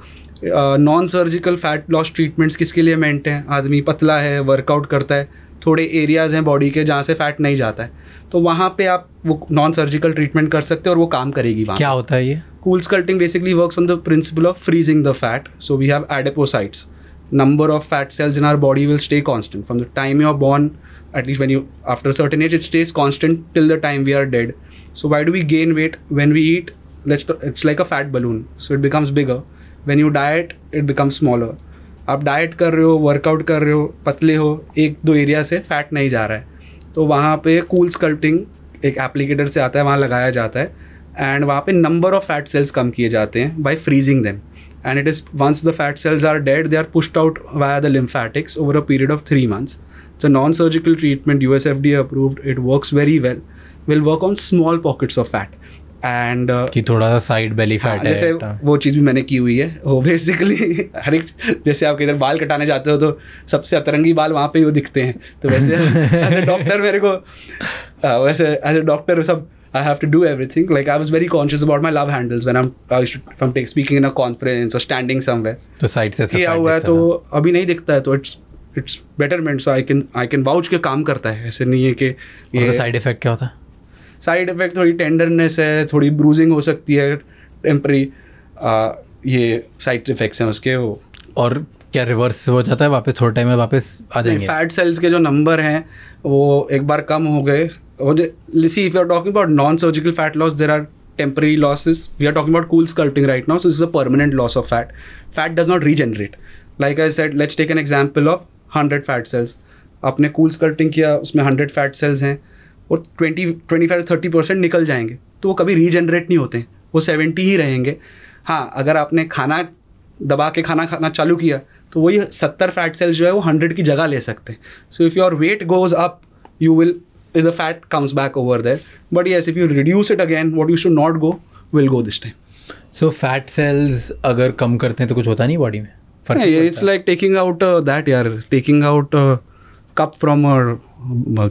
non surgical fat loss treatments किसके लिए मेंट हैं आदमी पतला है वर्कआउट करता है थोड़े एरियाज हैं बॉडी के जहाँ से फैट नहीं जाता है तो वहाँ पे आप वो नॉन सर्जिकल ट्रीटमेंट कर सकते हैं और वो काम करेगी वहाँ क्या होता है ये cool sculpting basically work on the principle of freezing the fat so we have adipocytes number of fat cells in our body will stay constant from the time you are born at least when you after certain age it stays constant till the time we are dead so why do we gain weight when we eat let's it's like a fat balloon so it becomes bigger when you diet it becomes smaller आप diet कर रहे हो workout कर रहे हो पतले हो एक दो एरिया से फैट नहीं जा रहा है तो वहाँ पे कूल स्कल्पिंग एक एप्लीकेटर से आता है वहाँ लगाया जाता है एंड वहाँ पे नंबर ऑफ फैट सेल्स कम किए जाते हैं by freezing them and it is once the fat cells are dead they are pushed out via the lymphatics over a period of three months it's a non surgical treatment U S F D approved it works very well will work on small pockets of fat and uh, कि थोड़ा सा side belly fat हाँ, जैसे हाँ। वो चीज़ भी मैंने की हुई है वो बेसिकली *laughs* हर एक जैसे आप इधर बाल कटाने जाते हो तो सबसे अतरंगी बाल वहाँ पे ही वो दिखते हैं तो वैसे डॉक्टर *laughs* मेरे को आ, हाँ, वैसे एज ए डॉक्टर सब I have to do everything like I was very conscious about my love handles when from take speaking in a conference और स्टैंडिंग सम वे तो साइड से किया हुआ है तो अभी नहीं दिखता है तो it's it's betterment so I can I can vouch के काम करता है ऐसे नहीं है कि साइड इफेक्ट क्या होता है साइड इफेक्ट थोड़ी टेंडरनेस है थोड़ी ब्रूजिंग हो सकती है टेम्प्री ये साइड इफेक्ट्स हैं उसके वो और क्या रिवर्स हो जाता है वापस थोड़े टाइम में वापस आ जाएंगे फैट सेल्स के जो नंबर हैं वो एक बार कम हो गए see if you are talking about non surgical fat loss there are temporary losses we are talking about cool sculpting right now so is a permanent loss of fat fat does not regenerate like I said let's take an example of hundred fat cells आपने cool sculpting किया उसमें hundred fat cells हैं और twenty twenty five thirty percent निकल जाएंगे तो वो कभी रीजनरेट नहीं होते वो सेवेंटी ही रहेंगे हाँ अगर आपने खाना दबा के खाना खाना चालू किया तो वही सत्तर फैट सेल्स जो है वो हंड्रेड की जगह ले सकते हैं so if your weight goes up you will the fat comes back over there but yes if you reduce it again what you should not go will go this time so fat cells अगर कम करते हैं तो कुछ होता नहीं body में it's like taking out that यार टेकिंग आउट कप फ्रॉम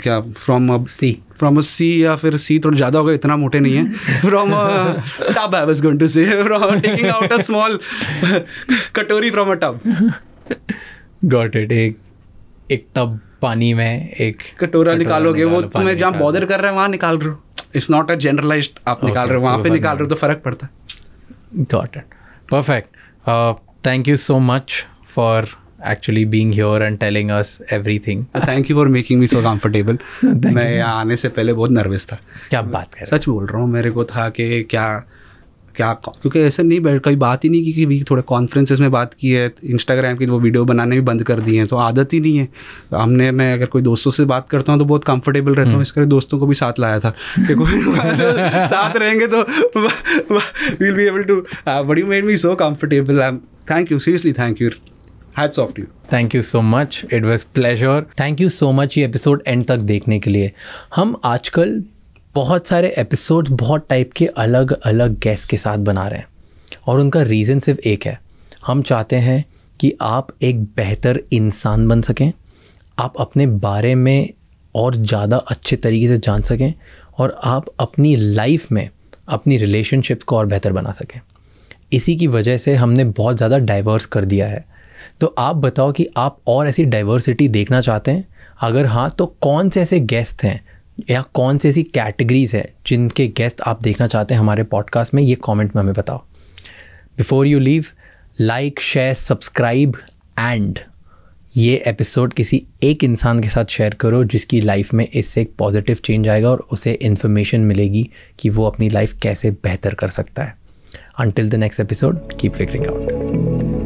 क्या from a sea from a sea या फिर सी थोड़ा ज़्यादा होगा इतना मोटे नहीं है from tub I was going to say from taking out a small katori from a tub got it एक एक टब पानी में एक कटोरा निकालोगे निकालो, वो तुम्हें जहाँ बॉर्डर कर रहे हैं वहाँ निकाल रहे हो इट्स नॉट अ जनरलाइज आप निकाल रहे हो वहाँ पे निकाल रहे हो तो फ़र्क पड़ता है got it perfect thank you so much for actually being here and telling us everything. Thank you for making me so comfortable. *laughs* मैं यहाँ आने से पहले बहुत नर्वस था क्या बात कर सच बोल रहा हूँ मेरे को था कि क्या क्या क्योंकि ऐसे नहीं बैठ कभी बात ही नहीं की कि थोड़े कॉन्फ्रेंसेस में बात की है इंस्टाग्राम की वो वीडियो बनाने भी बंद कर दिए हैं तो आदत ही नहीं है हमने मैं अगर कोई दोस्तों से बात करता हूँ तो बहुत कंफर्टेबल रहता हूँ हम्म। इसके दोस्तों को भी साथ लाया था देखो *laughs* साथ रहेंगे तो we'll be able to buddy made me so comfortable thank you seriously thank you hats off to thank you so much it was pleasure thank you so much ये एपिसोड एंड तक देखने के लिए हम आजकल बहुत सारे एपिसोड बहुत टाइप के अलग अलग गेस्ट के साथ बना रहे हैं और उनका रीज़न सिर्फ एक है हम चाहते हैं कि आप एक बेहतर इंसान बन सकें आप अपने बारे में और ज़्यादा अच्छे तरीके से जान सकें और आप अपनी लाइफ में अपनी रिलेशनशिप्स को और बेहतर बना सकें इसी की वजह से हमने बहुत ज़्यादा डाइवर्स कर दिया है तो आप बताओ कि आप और ऐसी डाइवर्सिटी देखना चाहते हैं अगर हाँ तो कौन से ऐसे गेस्ट हैं या कौन से ऐसी कैटेगरीज हैं जिनके गेस्ट आप देखना चाहते हैं हमारे पॉडकास्ट में ये कमेंट में हमें बताओ before you leave like share subscribe and ये एपिसोड किसी एक इंसान के साथ शेयर करो जिसकी लाइफ में इससे एक पॉजिटिव चेंज आएगा और उसे इन्फॉर्मेशन मिलेगी कि वो अपनी लाइफ कैसे बेहतर कर सकता है until the next episode keep figuring out